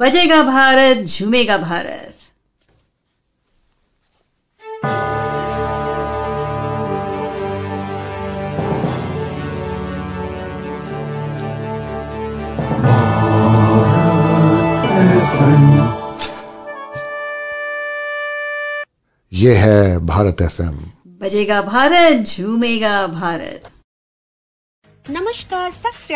बजेगा भारत झूमेगा भारत ये है भारत एफ एम बजेगा भारत झूमेगा भारत नमस्कार सत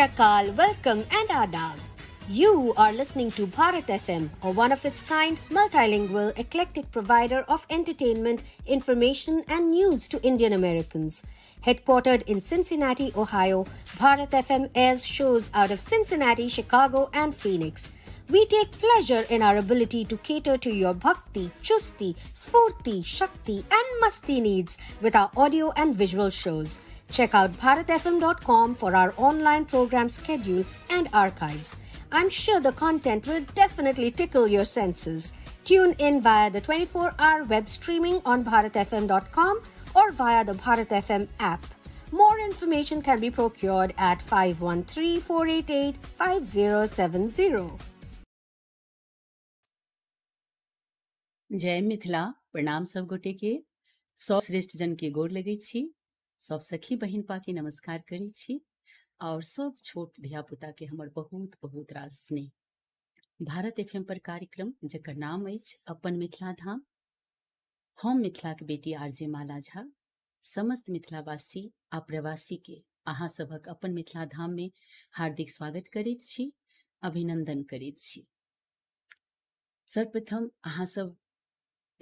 वेलकम एंड आदाब You are listening to Bharat FM, a one of its kind, multilingual, eclectic provider of entertainment, information, and news to Indian Americans. Headquartered in Cincinnati, Ohio, Bharat FM airs shows out of Cincinnati, Chicago, and Phoenix. We take pleasure in our ability to cater to your bhakti, chusti, sfurti, shakti, and masti needs with our audio and visual shows. Check out bharatfm.com for our online program schedule and archives. I'm sure the content will definitely tickle your senses. Tune in via the 24 hour web streaming on bharatfm.com or via the Bharat FM app. More information can be procured at 513 488 5070. जय मिथिला प्रणाम सब गोटे के सब श्रेष्ठ जन के गोर लगै छी सब सखी बहिन पा के नमस्कार छी और सब छोट धियापुता के हमर बहुत बहुत रास स्नेह भारत एफ पर कार्यक्रम जकर नाम अछि अपन मिथिला धाम हम के बेटी आरजे माला झा समस्त मिथिलावासी आ प्रवासी के अहा सबक अपन मिथिला धाम में हार्दिक स्वागत करैत छी अभिनंदन करैत छी सर्वप्रथम अहा सब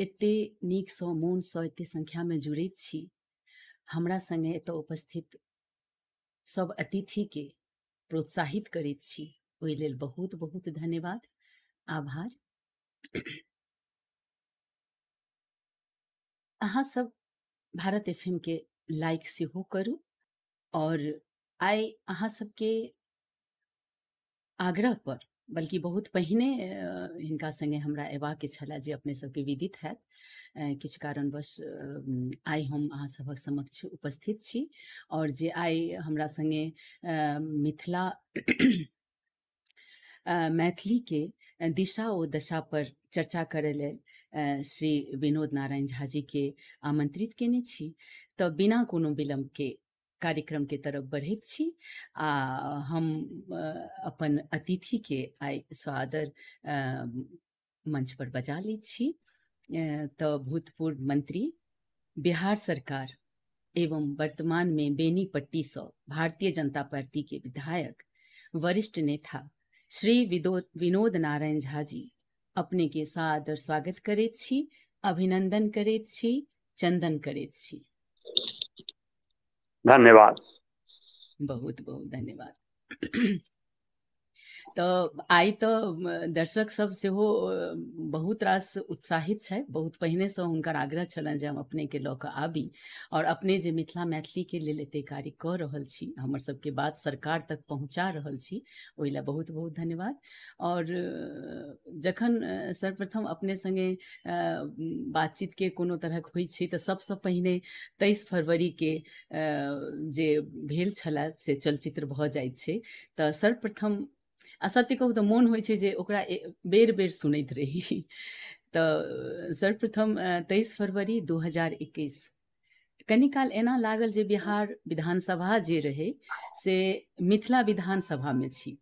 एते नीकसँ सौ एते में जुड़ैत छी हमरा संगे एतय उपस्थित सब के प्रोत्साहित करैत छी लेल बहुत बहुत धन्यवाद आभार अहाँ सब भारत एफ के लाइक सेहो करू और आई अहाँ सबके आग्रह पर बल्कि बहुत पहिने हिनका संगे हमरा अयबाक छलए जे अपने सबके विदित हैत किछु कारणवश आइ हम अहाँ सभक समक्ष उपस्थित छी आओर जे आइ हमरा संगे मिथिला मैथिलीके दिशा ओ दशा पर चर्चा करय लेल श्री विनोद नारायण झा जी के आमंत्रित केने छी तऽ बिना कोनो विलम्बके कार्यक्रम के तरफ बढ़ैत छी आ हम अपन अतिथि के आई स्वादर मंच पर बजा ली छी भूतपूर्व मंत्री बिहार सरकार एवं वर्तमान में बेनीपट्टी सौ भारतीय जनता पार्टी के विधायक वरिष्ठ नेता श्री विनोद नारायण झा जी अपने के सादर स्वागत करे छी अभिनंदन करे छी चंदन करे छी धन्यवाद बहुत बहुत धन्यवाद तो आइ तो दर्शक सब हो बहुत रास उत्साहित है बहुत से हर आग्रह छलनि जे हम अपनेके लऽ कऽ आबी और अपने जे मिथिला के लिए एतेक कार्य कऽ रहल छी हमर के बात सरकार तक पहुंचा रहल छी ओइला बहुत बहुत धन्यवाद और जखन सर्वप्रथम अपने बातचीत के कोनो तरहक होइ छै तो सबसे पहिने फरवरी के जे भेल छला से चलचित्र भ जाइत छै तो सर्वप्रथम आ सत्य कहू तो मन हो बेर बेर सुनैत रही तो सर्वप्रथम तेईस फरवरी दू हजार इक्कीस कनि काल एना लागल जे बिहार विधानसभा जे रहे से मिथिला विधानसभा में छी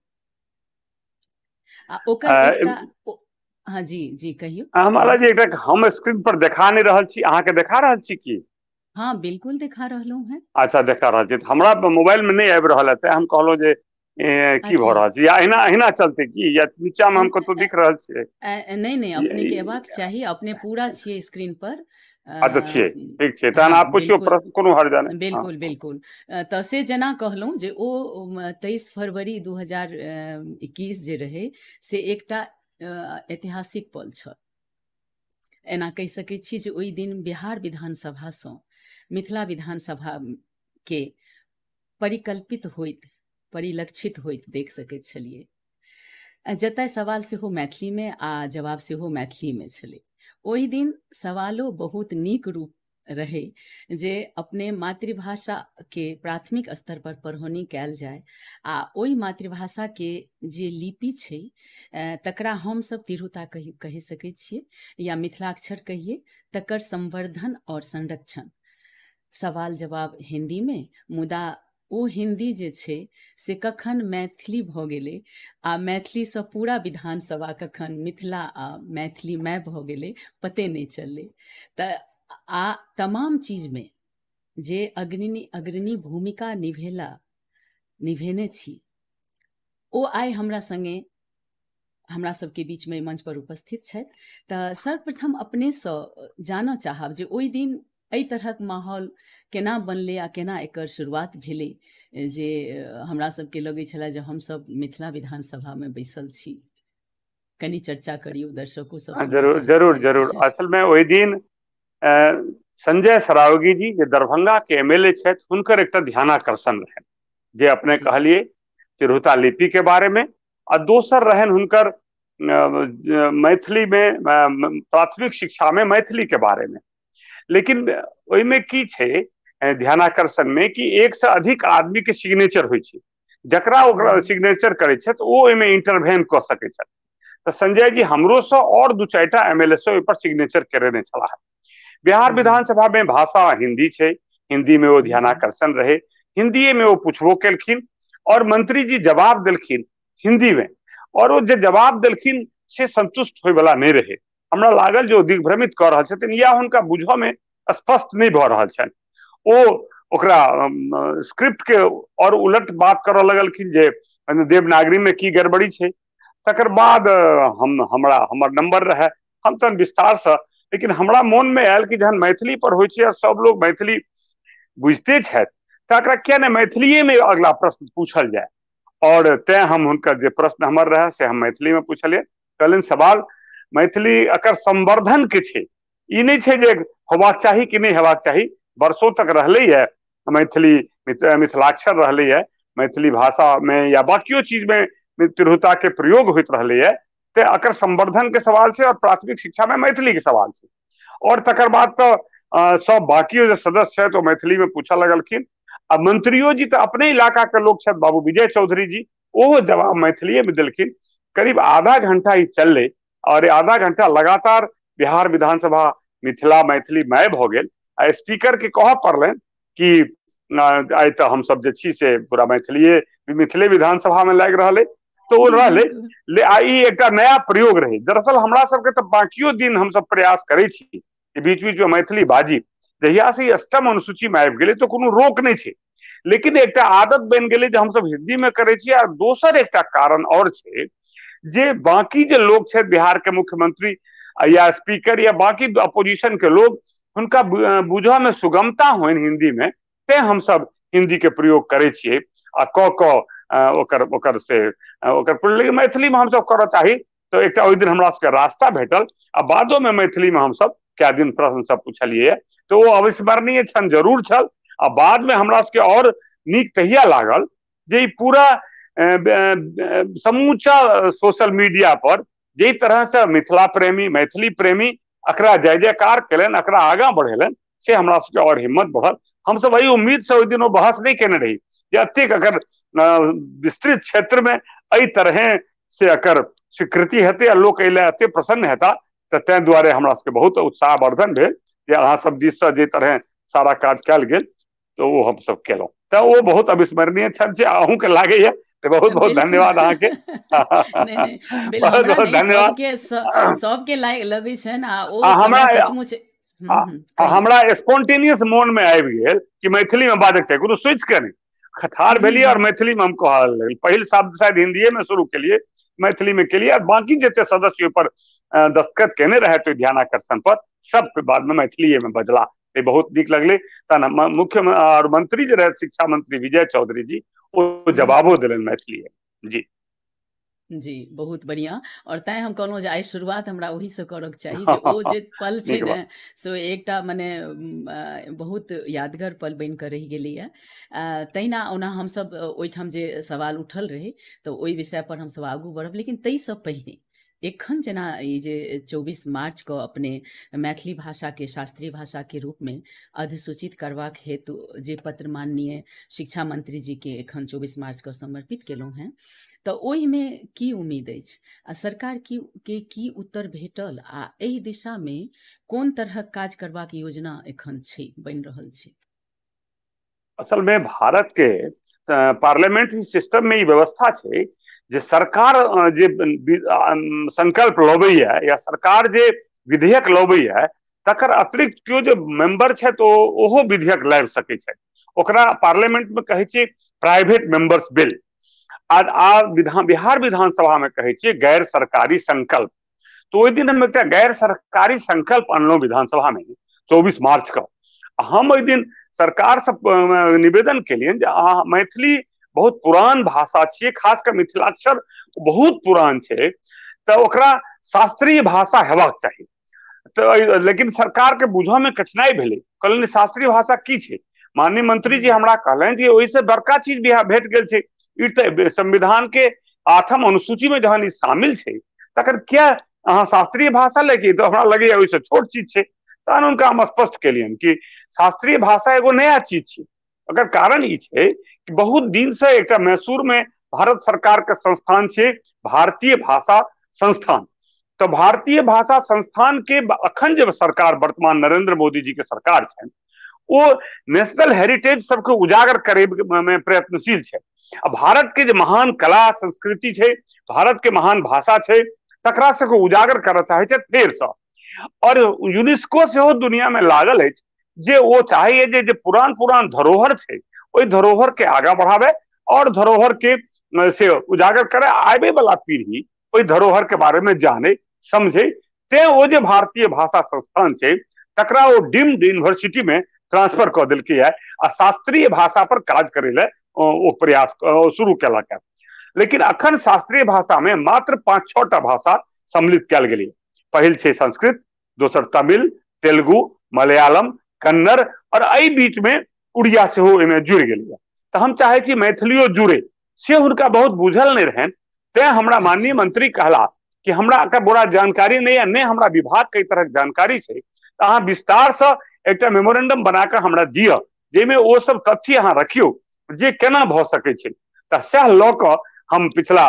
आ ओकर एकटा हां जी जी कहियो हमरा जे एकटा हम स्क्रीन पर देखा नै रहल छी अहाँ के देखा रहल छी की हां बिल्कुल देखा रहलहुँ हैं अच्छा देखा रहल छी हमरा मोबाइल में नै आबि रहल है हम कहलहुँ जे की अच्छा। भ रहल या अहिना अहिना चलते की या नीचा में हमको तो दिख रहा छै नहीं नहीं अपने के बात चाहिए अपने पूरा छे स्क्रीन पर अच्छा छियै ठीक छै तहन आब पुछियौ प्रश्न कोनो हर्जा नहि बिल्कुल बिल्कुल तऽ से जेना कहलहुँ जे ओ तेइस फरवरी दू हजार इक्कीस जे रहे से एकटा ऐतिहासिक पल छल एना कह सकै छी जे ओहि दिन बिहार विधानसभा विधानसभासँ मिथिला विधानसभा के परिकल्पित होइत परिलक्षित होइत देख सकैत छलिए जतय सवाल सेहो मैथिलीमे आ जवाब सेहो मैथिलीमे छलै ओहि दिन सवालो बहुत नीक रूप रहे जे अपने मातृभाषा के प्राथमिक स्तर पर पढ़ौनी कैल जाए आ ओहि मातृभाषा के जे लिपि छै तकरा हमसब तिरहुता कहि कह सकै छियै या मिथिलाक्षर कहिए तकर संवर्धन और संरक्षण सवाल जवाब हिंदी में मुदा ओ हिंदी जे छे से कखन मैथिली भ गेलै आ मैथिली से पूरा विधानसभा कखन मिथिला आ मै भ गेलै पते नहीं चललै त आ तमाम चीज में जे अग्रणी अग्रणी भूमिका निभेला निभेने छी ओ आइ हमरा संगे हमरा बीच में मंच पर उपस्थित छथि तऽ सर्वप्रथम से जानऽ चाहब जे ओहि दिन एहि तरहक माहौल केना बनलै आ केना एकर शुरुआत भेलै जे हमरा सभके लगै छलए जे सब मिथिला में बैसल छी कनी चर्चा करियो दर्शको सब जरूर जरूर जरूर असल में ओहि दिन संजय सरावगी जी जे दरभंगा के एमएलए छथि हुनकर एकटा ध्यानाकर्षण रहनि जे अपने कहलिए तिरहुता लिपि के बारे में आ दोसर रहन हुनकर मैथिली में प्राथमिक शिक्षा में मैथिली के बारे में लेकिन ओहिमे की छै ध्यानाकर्षण में कि एक से अधिक आदमी के सिग्नेचर हो जरा सिग्नेचर करे छै तऽ हम्म। ओ ओहिमे इंटरभेन कऽ सकै संजय जी हमरो से और दू चार एम एल ए सब सिग्नेचर करेने छलाह बिहार हम्म। विधानसभा में भाषा हिंदी है हिंदी में वो ध्यानाकर्षण हम्म। रहे हिंदीए में वो पूछबो कलखिन और मंत्री जी जवाब दिलखिन हिंदी में और वो जो जवाब दिलखिन से संतुष्ट हो वाला नहीं रहे हमरा लागल जो दिग्भ्रमित कह रहा या हुनका बुझ में स्पष्ट नहीं भ रहा ओ ओकरा स्क्रिप्ट के और उलट बात कर लगलखिन जे देवनागरी में की गड़बड़ी है तकर बाद हम हमरा हमर नंबर रहे हम तहन विस्तार से लेकिन हमरा मन में आयल कि जहन मैथिली पर होइ सब लोग मैथिली बुझते छथि तऽ एकरा किया ने में अगला प्रश्न पूछल जाए और तें हम हुनकर जे प्रश्न हमर रहे से हम मैथिली में पूछल कहलनि सवाल मैथिली अकर संवर्धन के छे ई नहीं छे जे होबाक चाहिए कि नहीं हेबाक चाहिए वर्षों तक रहले है मैथिली मिथिलाक्षर रहले है मैथिली भाषा में या बाकियों चीज में तिरहुता के प्रयोग होते रहले है ते अकर संवर्धन के सवाल से और प्राथमिक शिक्षा में मैथिली के सवाल से और तकर बाद तो सब बाकी जो सदस्य है तो मैथिली में पूछा लगलखिन आ मंत्रियों जी तो अपने इलाका के लोग बाबू विजय चौधरी जी वह जवाब मैथिली में दिलखिन करीब आधा घंटा ही चल ले और आधा घंटा लगातार बिहार विधानसभा मिथिला मैथिली मय भ स्पीकर के कह पड़ल कि आज तो हम सब से पूरा मैथिलीए मिथिले विधानसभा में लग रहा तो वो रहे ले आई एक नया प्रयोग रहे दरअसल हमरा सबके तो बाकियो दिन सब प्रयास करे बीच बीच में मैथिली बाजी जहिया से अष्टम अनुसूची में आबि गए तो कोनो रोक नहीं है लेकिन एक आदत बन गेलै हम सब हिंदी में करे और दोसर एक कारण और जे बाकी जे लोग बिहार के मुख्यमंत्री या स्पीकर या बाकी अपोजिशन के लोग हुनका बुझ में सुगमता हो हिंदी में ते हम सब हिंदी के प्रयोग करे छे आ क क ओकर ओकर से ओकर लेकिन मैथिली में हम सब करऽ चाही तो एक ओ दिन हमरा सबके रास्ता भेटल आ बादो में मैथिली में हम सब कए दिन प्रश्न सब पूछलिए तो वो अविस्मरणीय क्षण जरूर छल आ बाद में हमरा सबके और नीक तहिया लागल जे पूरा समूचा सोशल मीडिया पर जे तरह से मिथिला प्रेमी मैथिली प्रेमी अकरा जय जयकार कलन अकरा आगा बढ़ेलन से हमरा सबके और हिम्मत बढ़ल हम सब वही उम्मीद से ओहि दिन वो बहस नहीं केने रही जे अतिक अगर विस्तृत क्षेत्र में अई तरह से अगर स्वीकृति हेते आ लोग अल अत प्रसन्न हेता तो ताहि दुआरे हमारा सबके बहुत उत्साह वर्धन भेल जे अहाँ सब से जे तरह सारा काज कल गेल वो हम सब कलो तो वो बहुत अविस्मरणीय छथि जे अहूँके लागैए बहुत बहुत धन्यवाद के बहुत बहुत धन्यवाद सबके लायक लगै छै ने ओ हमरा सचमुच हमरा स्पोन्टेनियस मोन में आबि गेल कि मैथिली में बाजक चाही कोनो स्विच करी खठार भेलियै हम्म। और मैथिली में हम कहऽ लगल पहिल शब्द शायद हिंदी में शुरू के लिए मैथिली में के लिए और बाकी जते सदस्य ऊपर दस्तखत केने रहे तो ध्यान आकर्षण पर सब बाद में मैथिली में बजला ये बहुत नीक लगले तहन मुख्य और मंत्री जे शिक्षा मंत्री विजय चौधरी जी ओ जवाबो देलनि मैथिली जी जी बहुत बढ़िया और तय हम कहलहुँ जे आइ शुरुआत हमरा ओहीसँ करक चाही जे ओ जे पल छै ने सो एकटा मने बहुत यादगार पल बनि कऽ रहि गेलैए तहिना ओना हमसभ ओहिठाम जे सवाल उठल रहै तऽ ओहि विषयपर हमसभ आगू बढ़ब लेकिन ताहिसँ पहिने एखन जेना जे चौबीस को अपने मैथिली भाषा के शास्त्रीय भाषा के रूप में अधिसूचित करवा हेतु जे पत्र माननीय शिक्षा मंत्री जी के एखन चौबीस को समर्पित हैं तो तऽ में की उम्मीद है आ सरकार की के की उत्तर भेटल आ एहि में कौन तरह काज करबाक योजना एखन छै बन रहल छै असल में भारत के पार्लियामेंट्री सिस्टम में ई व्यवस्था छै जे सरकार जे संकल्प लबैया या सरकार जे विधेयक लबैया तकर अतिरिक्त केओ जे मेंबर छे तो ओहो विधेयक लाबि सकै छथि ओकरा पार्लियामेंट में कहै छै प्राइवेट मेंबर्स बिल आ, आ विधान बिहार विधानसभा में कहै छियै गैर सरकारी संकल्प तो ओहि दिन हम एकटा गैर सरकारी संकल्प अनलहुँ विधानसभा में चौबीस मार्च का हम ओहि दिन सरकार से निवेदन केलियनि जे अहाँ मैथिली बहुत पुरान भाषा छे खासकर मिथिलाक्षर बहुत पुरान छे तो शास्त्रीय भाषा हेबाक चाहिए तो लेकिन सरकार के बुझ में कठिनाई भले कहल शास्त्रीय भाषा की छे माननीय मंत्री जी हमरा कहलन जी वही से बड़का चीज भी भेट गेल छे संविधान के आठम अनुसूची में जहन शामिल छे तकर क्या अहाँ शास्त्रीय भाषा लेके तो हमरा लगे वही से छोट चीज छे तहन हुनका हम स्पष्ट कलियन कि शास्त्रीय भाषा एगो नया चीज छे एकर कारण ई बहुत कि बहुत एक मैसूर में भारत सरकार के संस्थान छे भारतीय भाषा संस्थान तो भारतीय भाषा संस्थान के अखन जब सरकार वर्तमान नरेंद्र मोदी जी के सरकार छनि वो नेशनल हेरिटेज सबके उजागर कर प्रयत्नशील छै भारत के जो महान कला संस्कृति है भारत के महान भाषा है तकरा सबके उजागर करे चाहे फिर से और यूनेस्को सेहो दुनिया में लागल है जे वो चाहिए जे, जे पुरान पुरान धरोहर थे ओहि धरोहर के आगा बढ़ावे और धरोहर के से उजागर करे आबे वाला पीढ़ी वही धरोहर के बारे में जाने समझे ते वो जे भारतीय भाषा संस्थान छै तकरा वो डीम्ड यूनिवर्सिटी में ट्रांसफर कर दिल्के है आ शास्त्रीय भाषा पर काज करे ले वो प्रयास शुरू कल है लेकिन अखन शास्त्रीय भाषा में मात्र पांच छोटा भाषा सम्मिलित कल गई पहल से संस्कृत दोसर तमिल तेलुगु मलयालम कन्नड़ और अ बीच में उड़िया से हो इन्हें जुड़ गए तो हम चाहे छी मैथिलियो जुड़े से उनका बहुत बुझल नहीं रहनि तें हमारा अच्छा। माननीय मंत्री कहला कि हमारा एकर बुरा जानकारी नहीं है नहीं हमारा विभाग कई तरह जानकारी तो तऽ विस्तार से एक मेमोरेंडम बनाकर हमारा दिय जाहिमे वो सब तथ्य अहाँ रखियो जे केना भ सकै छै हम पिछला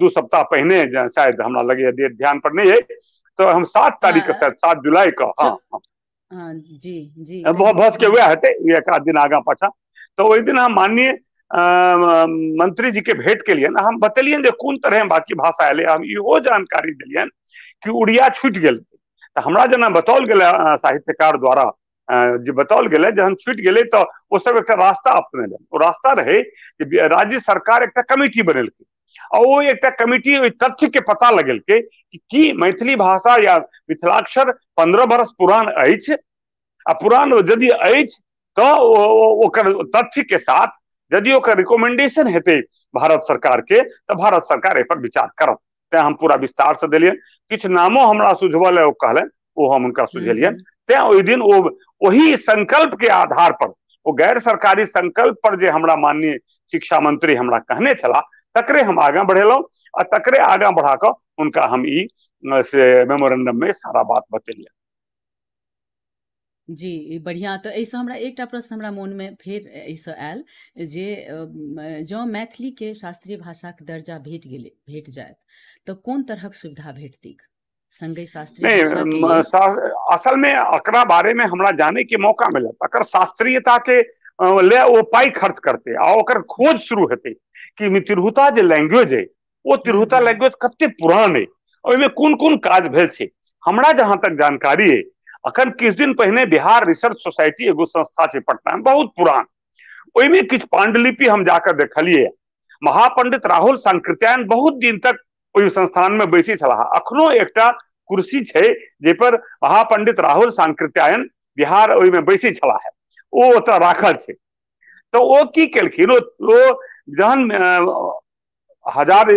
दू सप्ताह पहने शायद हमारा लगे डेट ध्यान पर नहीं है तो हम सात तारीख के शायद सात जुलाई का हाँ हाँ हाँ जी जी के हुए हटे एक आध दिन आगा पाछा तो वही दिन हम माननीय मंत्री जी के भेंट के लिए ना हम बतलियन जो कौन तरह बाकी भाषा आये हम इो जानकारी दिलियन कि उड़िया छूट गए तो हमारा जना बताओल गया साहित्यकार द्वारा जो बताओल गए जहन छूट गए तो वो सब एक रास्ता अपने रास्ता रहे राज्य सरकार एक कमेटी बनलक और एक कमिटी तथ्य के पता लगल के कि, कि मैथिली भाषा या मिथिलाक्षर पंद्रह वर्ष पुरान आ पुरान यदि तो तथ्य के साथ यदि रिकमेंडेशन हेत भारत सरकार के तो भारत सरकार पर विचार कर हम पूरा विस्तार से दिलियन किछु नामो हमारा सुझवल है वो कहलन वो हम उनका सुझलियन हम्म, हम्म। तें ओहि दिन वो वही संकल्प के आधार पर वो गैर सरकारी संकल्प पर जे हमारा माननीय शिक्षा मंत्री हमारा कहने छला तकरे हम आगा बढ़ेलों और तकरे आगे बढ़ा कर उनका हम ई से मेमोरेंडम में सारा बात बतेलियन जी बढ़िया तो इस हमरा एक प्रश्न हमरा मन में फिर इस आयल जे जो मैथिली के शास्त्रीय भाषा के दर्जा भेट गेलै भेट जायत तऽ कोन तरहक सुविधा भेटती संगे शास्त्रीय असल में अकरा बारे में हमरा जाने के मौका मिला अकर शास्त्रीयता के ले वो पाई खर्च करते और खोज शुरू हेतु कि तिरहुता जो लैंग्वेज है वो तिरहुता लैंग्वेज हम्म। कते पुरान और ओहिमे कौन कौन काज भेल छै हमरा जहां तक जानकारी है अखन किस दिन पहिने बिहार रिसर्च सोसाइटी एगो संस्था है पटना में बहुत पुरान ओहिमे किछु पांडुलिपि हम जाकर देखलिए महापंडित राहुल सांकृत्यायन बहुत दिन तक ओ संस्थान में बैसे छलाह अखनो एकटा कुर्सी जे पर महापंडित राहुल सांकृत्यायन बिहार बैसे छला छलाह ओ राखल छै तऽ ओ की केलखिन जहन हजार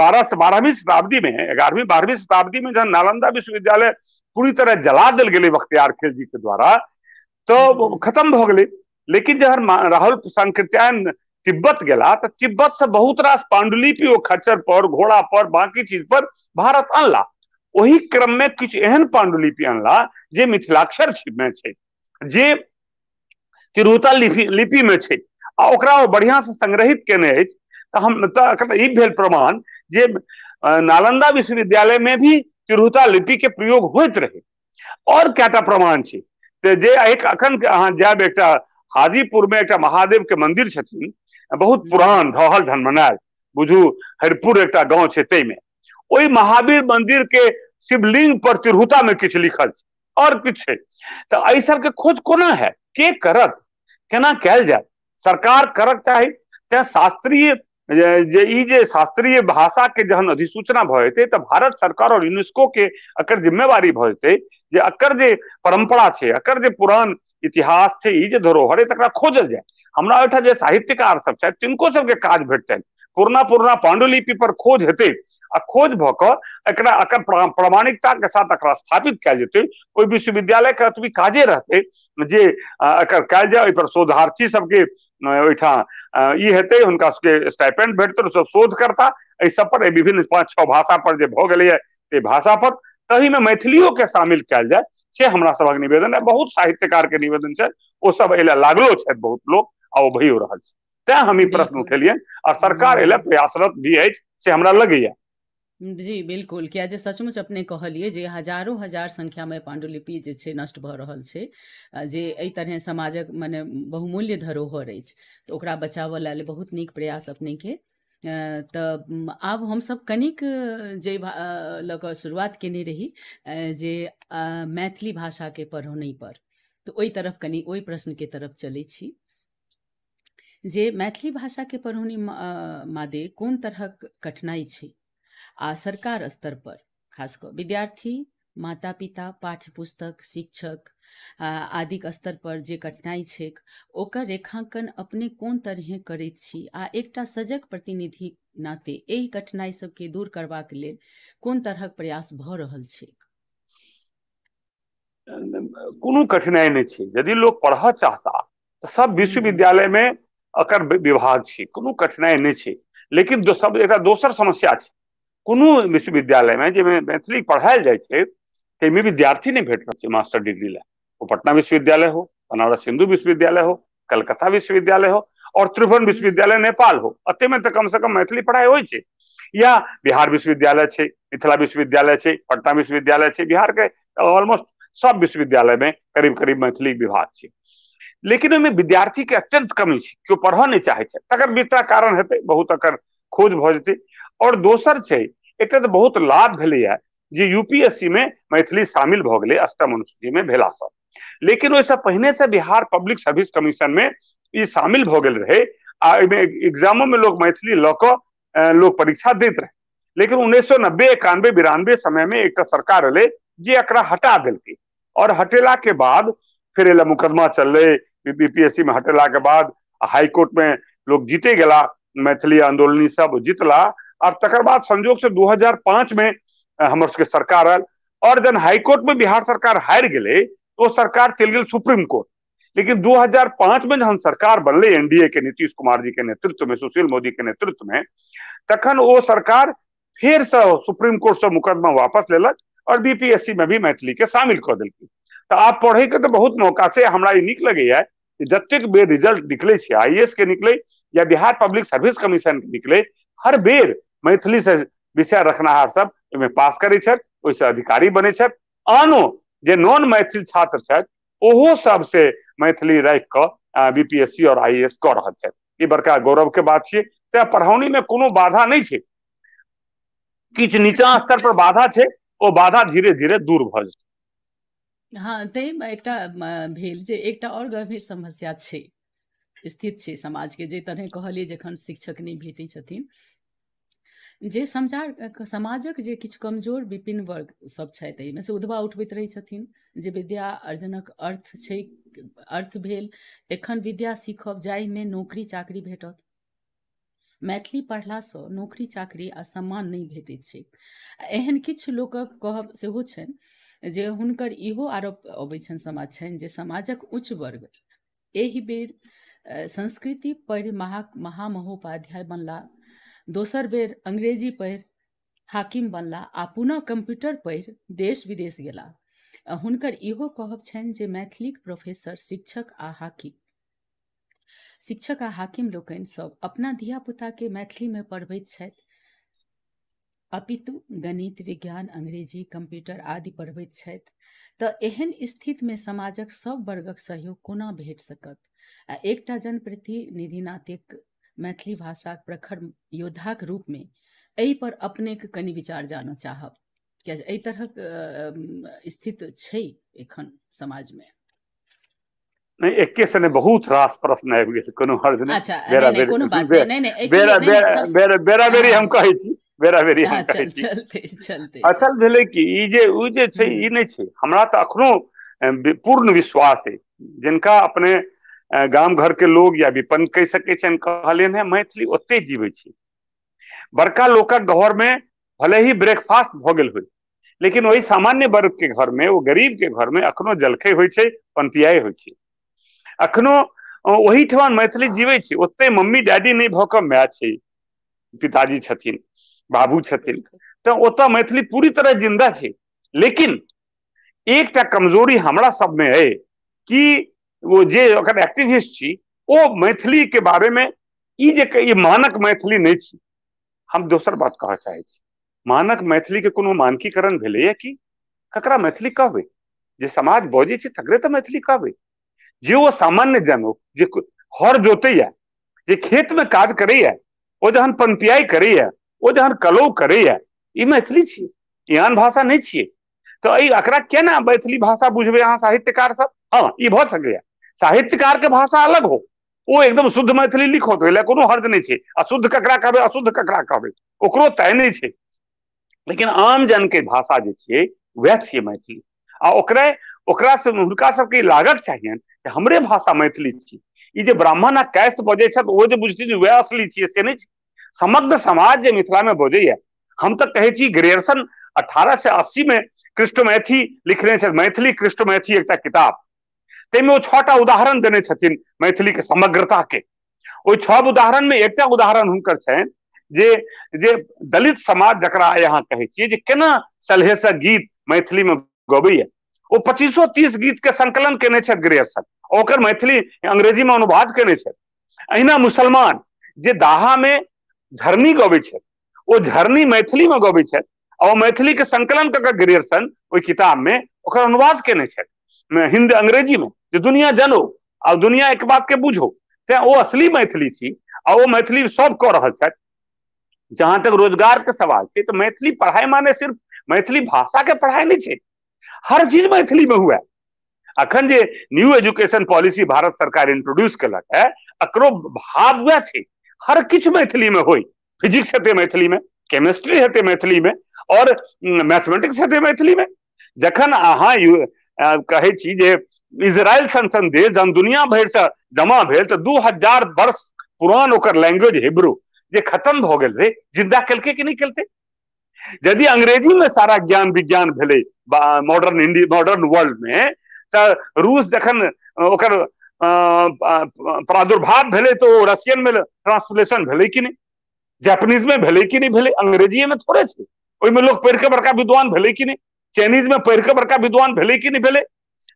बारह से बारहवीं शताब्दी में ग्यारहवीं बारहवीं शताब्दी में जहन नालंदा विश्वविद्यालय पूरी तरह जला दिल गई बख्तियार खिलजी जी के द्वारा तो खत्म भ गए लेकिन जहन राहुल संकृत्यायन तिब्बत गला तो तिब्बत से बहुत रास पांडुलिपि खच्चर पर घोड़ा पर बाकी चीज पर भारत अनला वही क्रम में कुछ एहन पांडुलिपि अनला जे मिथिलाक्षर में जे तिरुहता लिपि लिपि में छे आ बढ़िया से संग्रहित केने हम भेल प्रमाण जे नालंदा विश्वविद्यालय में भी तिरुहता लिपि के प्रयोग होत रहे और कएटा प्रमाण छे ते जे एक अखन अहाँ जायब हाजीपुर में एक महादेव के मंदिर छथिन बहुत पुरान ढहल ढनमनायल बुझू हरिपुर एक गाँव छे ते में ओहि महावीर मंदिर के शिवलिंग पर तिरुता में कि लिखल और किछु है तो एहि सबके खोज कोना है के करत केना कहल जाए सरकार करक चाही ते शास्त्रीय ई जे शास्त्रीय भाषा के जहन अधिसूचना भ जेतै त भारत सरकार और यूनेस्को के अकर जिम्मेवारी भ जेतै जे अकर जे परंपरा छै अकर जे पुरान इतिहास छै ई जे धरोहर है तकरा खोजल जाए हमरा ओहिठाम जे साहित्यकार सब छै तिनको के काज भेटतै पुरना पुरना पांडुलिपि पर खोज हेत आ खोज भर कऽ के साथ एक स्थापित कयल जो विश्वविद्यालय के अतबी काजे रहते जे एकर कयल शोधार्थी सबके ओहिठाम ई हेतै हुनका सबके स्टाइपेंड भेटतै शोध करता एहि सब पर विभिन्न पाँच छह भाषा पर जे भाषा पर तही में मैथिलियों के शामिल कल जाय से हमरा सबक निवेदन है बहुत साहित्यकार के निवेदन है ओ सब एला लागलो बहुत लोग आ ओ भइयो रहल तैं हम प्रश्न उठेलियन और सरकार हम्म। एल प्रयासरत भी है से हमरा लगे जी बिल्कुल किया जे सचमुच अपने कहलिए जे हजारों हजार संख्या में पांडुलिपि जे छै नष्ट भ रहल छै जे एहि तरह समाजक मने बहुमूल्य धरोहर अछि तो ओकरा बचाव लेल बहुत नीक प्रयास अपने के तऽ आब हम सब कनिक जे लग कऽ शुरुआत कयने रही जे मैथिली भाषा के पढ़ो नहीं पर तो ओहि तरफ कनी कनि प्रश्न के तरफ चले छी जे मैथिली भाषा के पढ़ौनी मादे कोन तरहक कठिनाई छै आ सरकार स्तर पर खास कऽ विद्यार्थी माता पिता पाठ्य पुस्तक शिक्षक आदिक स्तर पर जे कठिनाई छैक ओकर रेखांकन अपने कोन तरहे करैत छी आ एकटा सजग प्रतिनिधि नाते एहि कठिनाई सबके दूर करबाक लेल कोन तरहक प्रयास भऽ रहल छैक कोनो कठिनाई नहि छै यदि लोग पढ़ऽ चाहता तऽ सब विश्वविद्यालय में एकर विभाग छी कोनो कठिनाई नहि छै लेकिन दो, सब एकटा दोसर समस्या छै कोनो विश्वविद्यालयमे जे मैथिली पढ़ायल जाइ छै ताहिमे विद्यार्थी नहि भेट रहल छै मास्टर डिग्री लए ओ पटना विश्वविद्यालय हो बनारस हिंदू विश्वविद्यालय हो कलकत्ता विश्वविद्यालय हो और त्रिभुवन विश्वविद्यालय नेपाल हो में तऽ कम से कम मैथिली पढ़ाई होइ छै या बिहार विश्वविद्यालय छै मिथिला विश्वविद्यालय छै पटना विश्वविद्यालय छै बिहार के ऑलमोस्ट सब विश्वविद्यालय में करीब करीब मैथिली विभाग छै लेकिन ओमे विद्यार्थी के अत्यंत कमी छै जो पढ़ नहीं चाहे तकर दूटा कारण हेतै बहुत एकर खोज भ जेतै और दोसर छै एक तऽ बहुत लाभ है जे यूपीएससी में मैथिली शामिल भ गए अष्टम अनुसूची भेला भेलासँ लेकिन ओहिसँ पहिने से बिहार पब्लिक सर्विस कमीशन में ई शामिल भ गेल रहे आ में एग्जामो में लोग मैथिली लऽ कऽ लोग परीक्षा दैत रहे लेकिन उन्नीस सौ नब्बे इक्यानवे बिरानवे समय में एक सरकार एलै जे एकरा हटा देलकै और हटेला के बाद फिर एला मुकदमा रहे बीपीएससी में हटेला के बाद हाईकोर्ट में लोग जीते गला मैथिली आंदोलनी सब जीतला और तक बाद संजोग से 2005 में हमर सबके सरकार आयल और जन हाईकोर्ट में बिहार सरकार हार गए तो सरकार चल गई सुप्रीम कोर्ट लेकिन 2005 में जन सरकार बनले एनडीए के नीतीश कुमार जी के नेतृत्व में सुशील मोदी के नेतृत्व में तखन वो सरकार फिर से सुप्रीम कोर्ट से मुकदमा वापस लेलक और बीपीएससी में भी मैथिली के शामिल कर दिल्क आप पढ़े के तो बहुत मौका छै हमरा निक लगे है कि जतेक बेर रिजल्ट निकले छै आई के निकले या बिहार पब्लिक सर्विस कमीशन के निकले हर बेर मैथिली से विषय रखनाहार सब में पास करे छथि अधिकारी बने छथि आनो जे नॉन मैथिल छात्र छथि ओहो से मैथिली राखि कऽ बीपीएससी और आई कऽ रहल छथि ई बड़का के बात ते पढ़ौनी में कोनो बाधा नहीं है कि नीचा स्तर पर बाधा छे ओ बाधा धीरे धीरे दूर भ जेतै हाँ ते एक भेल जे एक और गंभीर समस्या छे स्थित समाज के जे तरह कहलिए जखन शिक्षक नहीं भेटै छथिन जे समाचार समाजक जे किछ कमजोर विपिन वर्ग सब छथि एहिमे से उधवा उठबैत रहै छथिन जे विद्या अर्जनक अर्थ छै अर्थ भेल एखन विद्या सीखब जाहिमे नौकरी चाकरी भेटत मैथिली पढ़लासँ नौकरी चाकरी आ सम्मान नहि भेटैत छै एहन किछु लोकक कहब सेहो छनि जे हुनकर इहो आरोप अबैत समाज छन जे समाजक उच्च वर्ग एहि बेर संस्कृति पढ़ि महा महामहोपाध्याय बनला दोसर बेर अंग्रेजी पढ़ि हाकिम बनला आ पुनः कम्प्यूटर पढ़ि देश विदेश गेला हुनकर इहो कहब छनि जे मैथिलीक प्रोफेसर शिक्षक आ हाकिम शिक्षक आ हाकिम लोकनि सब अपना धियापुताके मैथिलीमे पढ़बैत छथि अपितु गणित विज्ञान अंग्रेजी कंप्यूटर आदि पढ़बैत छथि तऽ एहन स्थितिमे समाजक सभ वर्गक सहयोग कोना भेट सकत आ एकटा जनप्रतिनिधि नातेक मैथिली भाषाक प्रखर योद्धाक रूपमे एहिपर अपनेक कनि विचार जानऽ चाहब किएक एहि तरहक स्थिति छै एखन समाजमे एक एके सने बहुत रास प्रश्न आबि गेल कोनो हर्ज नहि बेरा बेरी हम कहे छी वेरा वेरी हम कहे छी असल भेलै कि ई जे उ जे छै हम्म। ई नै छै हमरा त तो अखनो पूर्ण विश्वास है जिनका अपने गाम घर के लोग या विपन्न कह सके छन कहलनि हे मैथिली ओते जीवे छी बड़का लोकक घर में भले ही ब्रेकफास्ट भ गेल होय लेकिन वही सामान्य वर्ग के घर में वो गरीब के घर में अखनो जलखे होय छै पनपियाए होय छै अखनो वही ठवान मैथिली जीवे छै ओते मम्मी डैडी नै भ कऽ माय छै पिताजी छथिन बाबू तो मैथिली पूरी तरह जिंदा है लेकिन एक कमजोरी हमरा में है कि वो जे अगर एक्टिविस्ट छी ओ मैथिली के में ई जे ई मानक मैथिली नहीं छी हम दोसर बात कह चाहे छी मानक मैथिली के कोनो मानकीकरण है कि ककरा मैथिली कहबे जे समाज बजे छी तकरे त मैथिली कहबे जे वो सामान्य जन हो जे हर जोतैया जे खेत में काज करैया वो जहन पनपियाई करैया ओ जहन कलो करे ई मैथिली छे एहन भाषा नहीं छे तो एहि एकरा केना मैथिली भाषा बुझबै अहाँ साहित्यकार सब हाँ ये ई भऽ साहित्यकार के भाषा अलग हो वो एकदम शुद्ध मैथिली लिखो तो ले कोनो हर्ज नहीं छे अशुद्ध ककरा कहबै अशुद्ध ककरा कहबै ओकरो तय नहीं छे लेकिन आम जन के भाषा जे छे वएह छे मैथिली आ ओकरे ओकरा से हुनका सब के लागत चाहिए कि हमरे भाषा मैथिली छी ई जे ब्राह्मण आ कैस्त बजै छथि ओ जे बुझती जे वएह असली छी से नहीं छी समग्र समाज मिथिला में है हम तो कहे छी अठारह से अस्सी में कृष्ण मैथी लिखने से मैथिली कृष्ण मैथी एक किताब तैमे वो छटा उदाहरण देने मैथिली के समग्रता के छब उदाहरण में एक उदाहरण हर जे जे दलित समाज जरा यहाँ कहे जे केना सलहे से गीत मैथिली में है वो पच्चीसो तीस गीत के संकलन केने छथि और मैथिली अंग्रेजी में अनुवाद केने अना मुसलमान जे दाहा में झरनी गबै छै ओ झरनी मैथिली में गबै छै और मैथिली के संकलन करके ग्रियर्सन ओहि किताब में ओकर अनुवाद केने हिंदी अंग्रेजी में जो दुनिया जानो और दुनिया एक बात के बुझो ते ओ असली मैथिली छी और वो मैथिली सब कह रहा छथि जहां तक रोजगार के सवाल छै तो मैथिली पढ़ाई माने सिर्फ मैथिली भाषा के पढ़ाई नहीं है हर चीज मैथिली में हुआ अखन जे न्यू एजुकेशन पॉलिसी भारत सरकार इंट्रोड्यूस कलक है अकरो भाव वह हर किछु मैथिली में होय फिजिक्स हेतै मैथिली में केमिस्ट्री हेतै मैथिली में और मैथमेटिक्स हेतै मैथिली में जखन अहा कहे छी जे इजराइल सन सन देश जहन दुनिया भर से जमा भेल तो दू हजार वर्ष पुरान ओकर लैंग्वेज हिब्रू जे खत्म भऽ गेल रे जिंदा कलके कि नहीं कलते यदि अंग्रेजी में सारा ज्ञान विज्ञान भले मॉडर्न इंडिया मॉडर्न वर्ल्ड में तो रूस जखन ओकर प्रादुर्भाव भले तो रशियन में ट्रांसलेशन भले कि नहीं जापानीज में भले कि नहीं भले अंग्रेजी में थोड़े थे में लोग पढ़ के बड़का विद्वान भले कि नहीं चाइनीज में पढ़ के बड़का विद्वान भले कि नहीं भले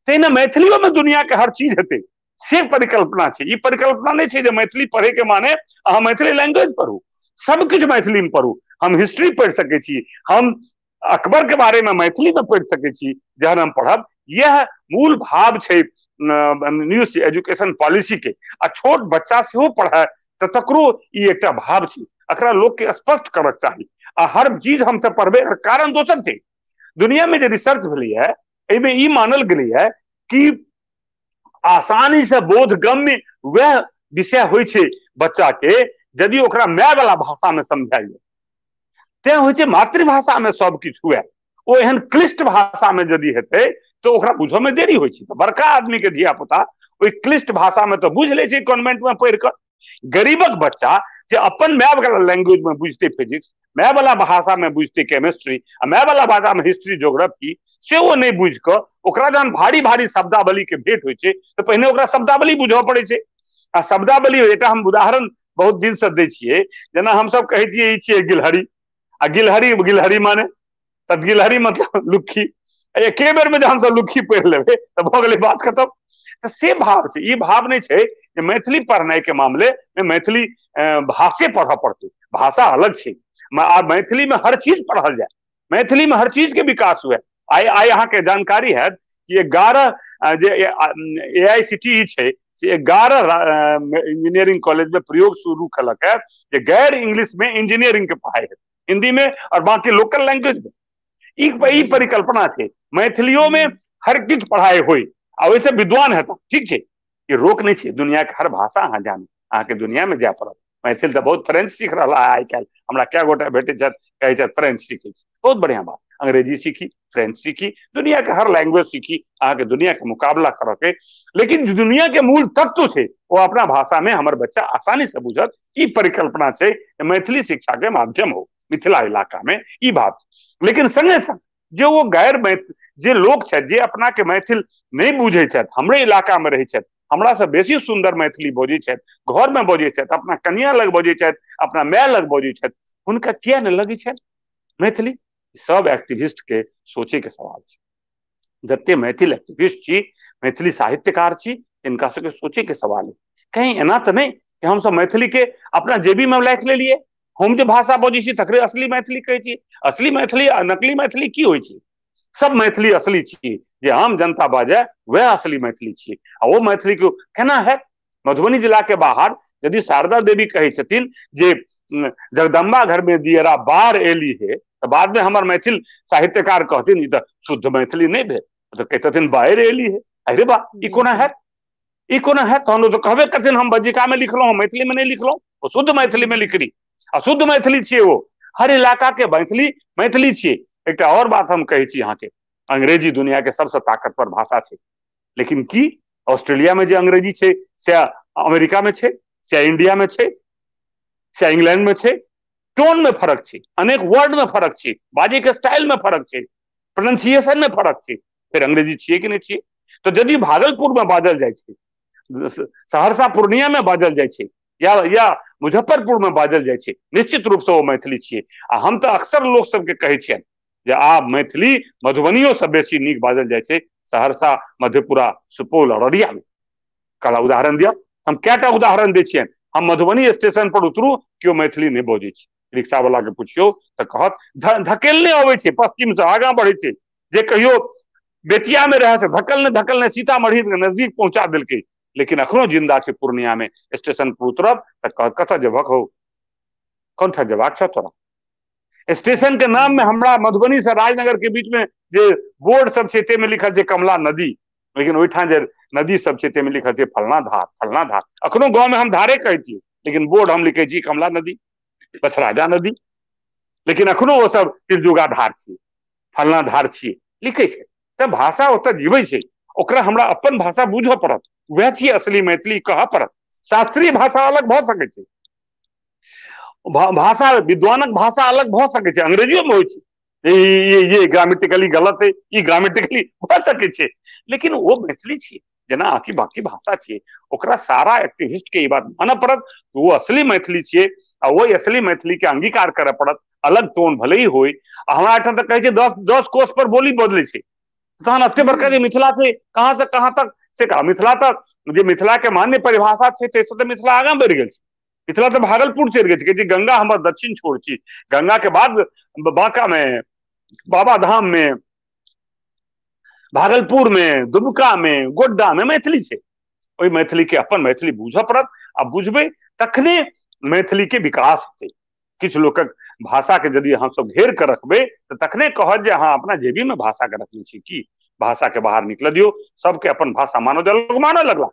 तेना तो मैथिलियों में दुनिया के हर चीज हेतु से परिकल्पना है ये परिकल्पना नहीं है मैथिली पढ़े के माने अहाँ मैथिली लैंग्वेज पढ़ू सब कुछ मैथिली में पढ़ू हम हिस्ट्री पढ़ सके छी हम अकबर के बारे में मैथिली में पढ़ सके छी जहन हम पढ़ब यह मूल भाव छै न्यू एजुकेशन पॉलिसी के आ छोट बच्चा हो पढ़ा तो तकरो ई एकटा भाव छै लोग के स्पष्ट करक चाहिए आ हर चीज हम सब पढ़बै कारण दोसर दुनिया में जे रिसर्च भेलैए एहिमे ई मानल है कि आसानी से बोधगम्य वह विषय होइ छै बच्चा के यदि ओकरा माय वाला भाषा में समझाइए ते होइ छै मातृभाषा में सब कुछ हुए ओ एहन क्लिष्ट भाषा में यदि हेतै तो ओकरा में देरी हो तो बड़का आदमी के धिया पुता क्लिष्ट भाषा में तो बुझ ले कॉन्वेंट में पढ़ कर गरीबक बच्चा जो अपन माय वाला लैंग्वेज में बुझते फिजिक्स माय वाला भाषा में बुझते केमिस्ट्री और माय वाला भाषा में हिस्ट्री जोग्राफी से वो नहीं बुझ कर ओकरा जान भारी भारी शब्दावली के भेंट हो तो पहले ओकरा शब्दावली बुझ पड़े आ शब्दावली एक हम उदाहरण बहुत दिन से छे जना हम सब कहे छे ई छे गिलहरी आ गिलहरी गिलहरी माने तब गिलहरी मतलब लुक्खी एके बेर में जहन लुखी पढ़ ले लेबै बात खत्म तो से भाव से ई भाव नहीं है मैथिली पढ़ने के मामले में मैथिली भाषे पढ़ा पड़ते भाषा अलग है मैथिली में हर चीज पढ़ल जाए मैथिली में हर चीज के विकास हुए आई आई यहाँ के जानकारी है कि ग्यारह ए आई सी टी है से ग्यारह इंजीनियरिंग कॉलेज में प्रयोग शुरू कलक है गैर इंग्लिश में इंजीनियरिंग के पढ़ाई है हिंदी में और बाकी लोकल लैंग्वेज में हम्म। परिकल्पना छे मैथिलियों में हम्म। हर किछ पढ़ाए हुई वैसे विद्वान है तो ठीक है ये रोक नहीं छे दुनिया के हर भाषा अहा जाने अहा के दुनिया में जाय पड़ा मैथिल तो बहुत फ्रेंच सीख रहा है आई कल हमारा क्या गोटा भेटे कहे फ्रेंच सीखे बहुत बढ़िया बात अंग्रेजी सीखी फ्रेंच सीखी दुनिया के हर लैंग्वेज सीखी अहा के दुनिया के मुकाबला करके के लेकिन दुनिया के मूल तत्व से वो अपना भाषा में हमारे बच्चा आसानी से बुझत ई परिकल्पना से मैथिली शिक्षा के माध्यम हो मिथिला इलाका में ई बात लेकिन संगे संग जो वो गैर मैथिल लोग जे अपना के मैथिल नहीं बुझे हमरे इलाका में रहे हमरा से बेसी सुंदर मैथिली बजे घर में बजे अपना कनिया लग बजे अपना माय लग बजे हुनका किया ने लगे मैथिली सब एक्टिविस्ट के सोचे के सवाल है जते मैथिल एक्टिविस्ट छी मैथिली साहित्यकार छी इनका सबके सोचे के सवाल है कहीं एना तो नहीं कि हम सब मैथिली के अपना जेबी में लाख ले लिए हम जो भाषा बजे तकरे असली मैथिली कहे असली मैथिली आ नकली मैथिली की होइ छै सब मैथिली असली छियै जे आम जनता बाजे वह असली मैथिली छियै आ वो मैथिली के केना है मधुबनी जिला के बाहर यदि शारदा देवी कहे छथिन जे जगदम्बा घर में दियरा बार एली है तो बाद में हमार मैथिल साहित्यकार कहथिन तो शुद्ध मैथिली नहीं भे तो कहते थे बाहर एली है अरे बा ये कोना है ये कोना है तो तहन तो कहबे करते हम बजिका में लिख लिखलहुँ मैथिली में नहीं लिखलहुँ वो शुद्ध मैथिली में लिख रही अशुद्ध मैथिली छे वो हर इलाका के मैथिली मैथिली छे एक और बात हम कहे यहाँ के अंग्रेजी दुनिया के सबसे ताकतवर भाषा छे लेकिन की ऑस्ट्रेलिया में जो अंग्रेजी छे से अमेरिका में छे से इंडिया में छे से इंग्लैंड में छे टोन में फर्क छे अनेक वर्ड में फर्क छे बाजे के स्टाइल में फर्क छे प्रोनाउंसिएशन में फर्क छे फिर अंग्रेजी छे कि नहीं छे तो यदि भागलपुर में बाजल जाए सहरसा पूर्णिया में बाजल जाए या या मुजफ्फरपुर में बाजल जाए निश्चित रूप से वो मैथिली छे आ हम तो अक्सर लोग सबके कहै छियनि जे आ मैथिली से बेसी निक बाजल जाए सहरसा मधेपुरा सुपौल और में कला उदाहरण दिया हम कैटा उदाहरण दै हम मधुबनी स्टेशन पर उतरू क्यों मैथिली नहीं बजे रिक्शा वाला के पूछियो तो कहत धकेलने अबै पश्चिम से आगा बढ़े छै जे कहियो बेतिया में रहे से धकलने धकलने सीतामढ़ी के नजदीक पहुंचा दिल्कि लेकिन अखनो जिंदा छे पूर्णिया में स्टेशन पर उतरब कथा कहत कत हो कौन था जवाब छह तोरा स्टेशन के नाम में हमरा मधुबनी से राजनगर के बीच में जे बोर्ड सब छै ते में लिखल छै कमला नदी लेकिन ओहिठाम जे नदी सब छै में लिखल छै फलना धार फलना धार अखनो गाँव में हम धारे कहै छी लेकिन बोर्ड हम लिखै छी कमला नदी बछराजा नदी लेकिन अखनो वो सब तिरजुगा धार छी फलना धार छी लिखै छै तऽ भाषा ओत जीवै छै ओकरा हमरा अपन भाषा बुझो पड़त वह थी असली मैथिली कहा पर शास्त्रीय भाषा अलग भ सकै भाषा विद्वानक भाषा अलग भ सके छै में हो ये ये ग्रामेटिकली गलत है ये ग्रामेटिकली भ सके छै लेकिन वो मैथिली छे जना आखी बाकी भाषा छे ओकरा सारा एक्टिविस्ट के ई बात मानऽ पड़त तो वो असली मैथिली छे आ वो असली मैथिली के अंगीकार करे पड़त अलग टोन भले ही होय आ हमरा एहिठाम तऽ कहै छै दस दस कोस पर बोली बदले छे तहन अत्ते बड़का जे मिथिला से कहां से कहां तक से कहा मिथिला तो जो मिथिला के मान्य परिभाषा छे ते से मिथिला आगा बढ़ गेल मिथिला तो भागलपुर चल गए जी गंगा हमारे दक्षिण छोड़ छी गंगा के बाद बांका में बाबा धाम में भागलपुर में दुमका में गोड्डा में मैथिली छे वही मैथिली के अपन मैथिली बुझ पड़त आ बुझबे तखने मैथिली के विकास होते कि भाषा के यदि हम सब घेर के रखबे तो तखने कहत जे हाँ अपना जेबी में भाषा के रखने की भाषा के बाहर निकल दियो सबके अपन भाषा मानो जाए मानो लगला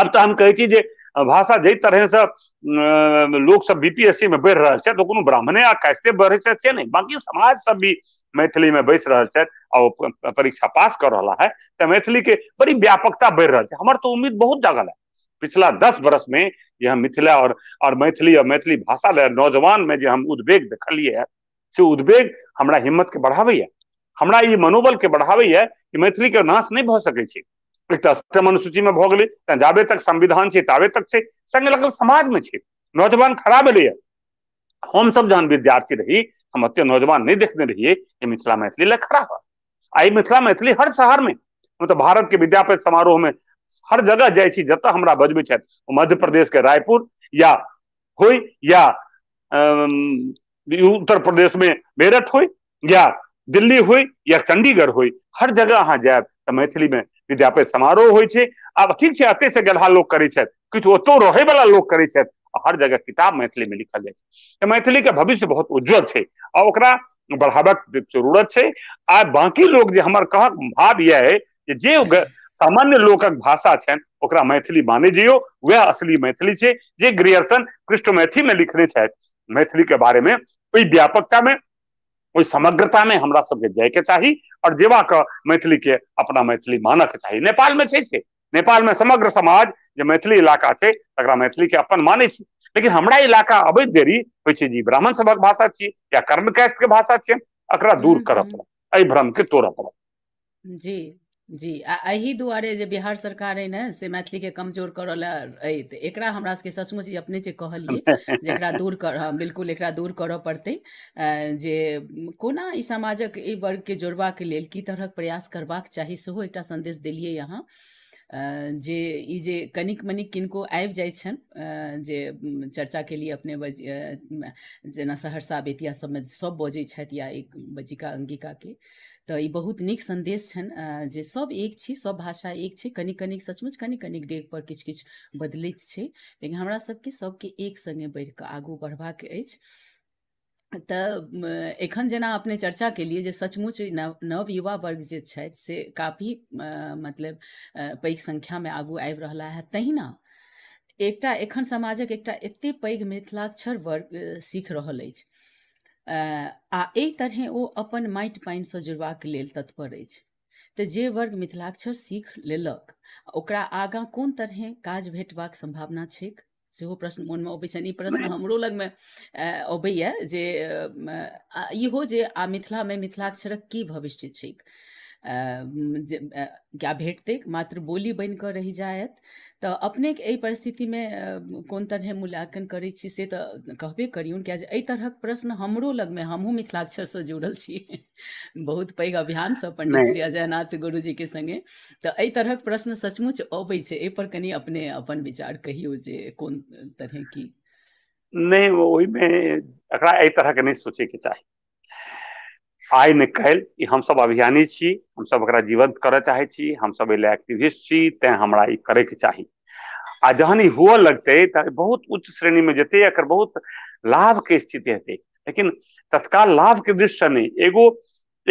अब तो हम कहे जे भाषा जै तरह से अं, लोग सब बीपीएससी में बढ़ रहा है तो कोनो ब्राह्मणे आ कैसे बढ़े से नहीं बाकी समाज सब भी मैथिली में बैस रहा है और परीक्षा पास कर रहा है तो मैथिली के बड़ी व्यापकता बढ़ रहा है हमार तो उम्मीद बहुत जागल है पिछला दस बरस में यह मिथिला और और मैथिली और मैथिली भाषा ले नौजवान में जो हम उद्वेग देखलिए से उद्वेग हमारा हिम्मत के बढ़ावे है हमारा ई मनोबल के बढ़ावे है कि मैथिली के नाश नहीं भ सके एक अष्टम अनुसूची में भले गेलै जाबे तक संविधान से ताबे तक से संगे लगल समाज में छै नौजवान खड़ा हम सब जहां विद्यार्थी रही हम अत्य नौजवान नहीं देखने रहियै कि मिथिला मैथिली लए खड़ा हुआ आई मिथिला मैथिली हर शहर में मतलब तो भारत के विद्यापति समारोह में हर जगह जाए जत हमारा बजबे मध्य प्रदेश के रायपुर या हो या उत्तर प्रदेश में मेरठ हो या दिल्ली हुई या चंडीगढ़ हुई हर जगह अहा जाए तो मैथिली में विद्यापति समारोह हो ठीक है एते से गलहा लोग करे कि किछु वाला लोग करे हर जगह किताब मैथिली में लिखल जाए तो मैथिली के भविष्य बहुत उज्जवल है और ओकरा जरूरत है आ बाकी लोग जे हमर कहक भाव यह है जे, जे सामान्य लोकक भाषा छनि ओकरा मैथिली माने जइयो वह असली मैथिली छै जे ग्रियर्सन कृष्ण मैथी में लिखने छथि मैथिली के बारे में ओहि व्यापकता में समग्रता में हमरा सबके और जेवा के मैथिली के अपना मैथिली मानक चाहिए नेपाल में से में समग्र समाज जो मैथिली इलाका तक मैथिली के अपन माने छे। लेकिन हमारा इलाका अब देरी हो जी ब्राह्मण सबक भाषा छे या कर्म के भाषा छे अकरा दूर हम्म, हम्म। पड़ा अ भ्रम के तोड़ पड़ा जी जी आ दुआरे जे बिहार सरकार है ना से मैथिली के कमजोर कर लए अइ तऽ एकरा हमरा सबके सचमुच ई अपने जे कहलियै जे एकरा दूर कर बिल्कुल एकरा दूर करो पड़ते जे कोना ई समाजक वर्ग के वर्गके के लेल की तरह प्रयास करबाक चाहिए सेहो एकटा संदेश दिलिए यहाँ जे ई जे कनिक मनिक किनको आबि जाइ छन जे चर्चा के लिए अपने बज जेना सहरसा बेतिया सबमे सब बजै छथि या एक बजिका अंगिका के तो ये बहुत निक संदेश छनि जे सब एक छी सब भाषा एक छी कनिक कनिक सचमुच कनिक कनिक पर किछु किछु बदलित छै लेकिन हमरा सब के एक संगे बढ़ि के आगू के अछि तो एखन जना अपने चर्चा लिए जे सचमुच नव नव युवा वर्ग जे छथि से काफी मतलब पैघ में आगू आबि रहला है तहिना एकटा एखन समाजक एकटा एते पैघ मिथिलाक्षर वर्ग सीख रहल अछि आ एक तरह ओ अपन माटि पानिसँ जुड़बाक लेल तत्पर अछि तऽ जे वर्ग मिथिलाक्षर सीख लेलक ओकरा आगाँ कोन तरहें काज भेटबाक सम्भावना छैक सेहो प्रश्न मोनमे अबै छनि ई प्रश्न हमरो लगमे अबैए जे इहो जे आ मिथिलामे मिथिलाक्षरक की भविष्य छैक क्या भेटते मात्र बोली बन कर रहि जायत अपने के परिस्थिति में कोन तरह मूल्यांकन करै छी से कहबे करी क्या अ तरह तरहक प्रश्न हमरो हमू मिथिलाक्षर से जुड़ल छी बहुत पैघ से पंडित श्री अजयनाथ के संगे तो अ तरहक प्रश्न सचमुच अब छै एहिपर अपने अपन विचार कहियो जे कौन तरह की अकरा ओहिमे तरह के नहीं सोचे के चाहिए आय आइमे कल कि सब अभियानी छी सब एकरा जीवंत करे चाहे छी सब एहि एक्टिविस्ट छी ते हमरा ई के चाहि आ जहन ई हुअ लगते त बहुत उच्च में जते एकर बहुत लाभ के स्थिति हेतै लेकिन तत्काल लाभ के दृष्टि ने एगो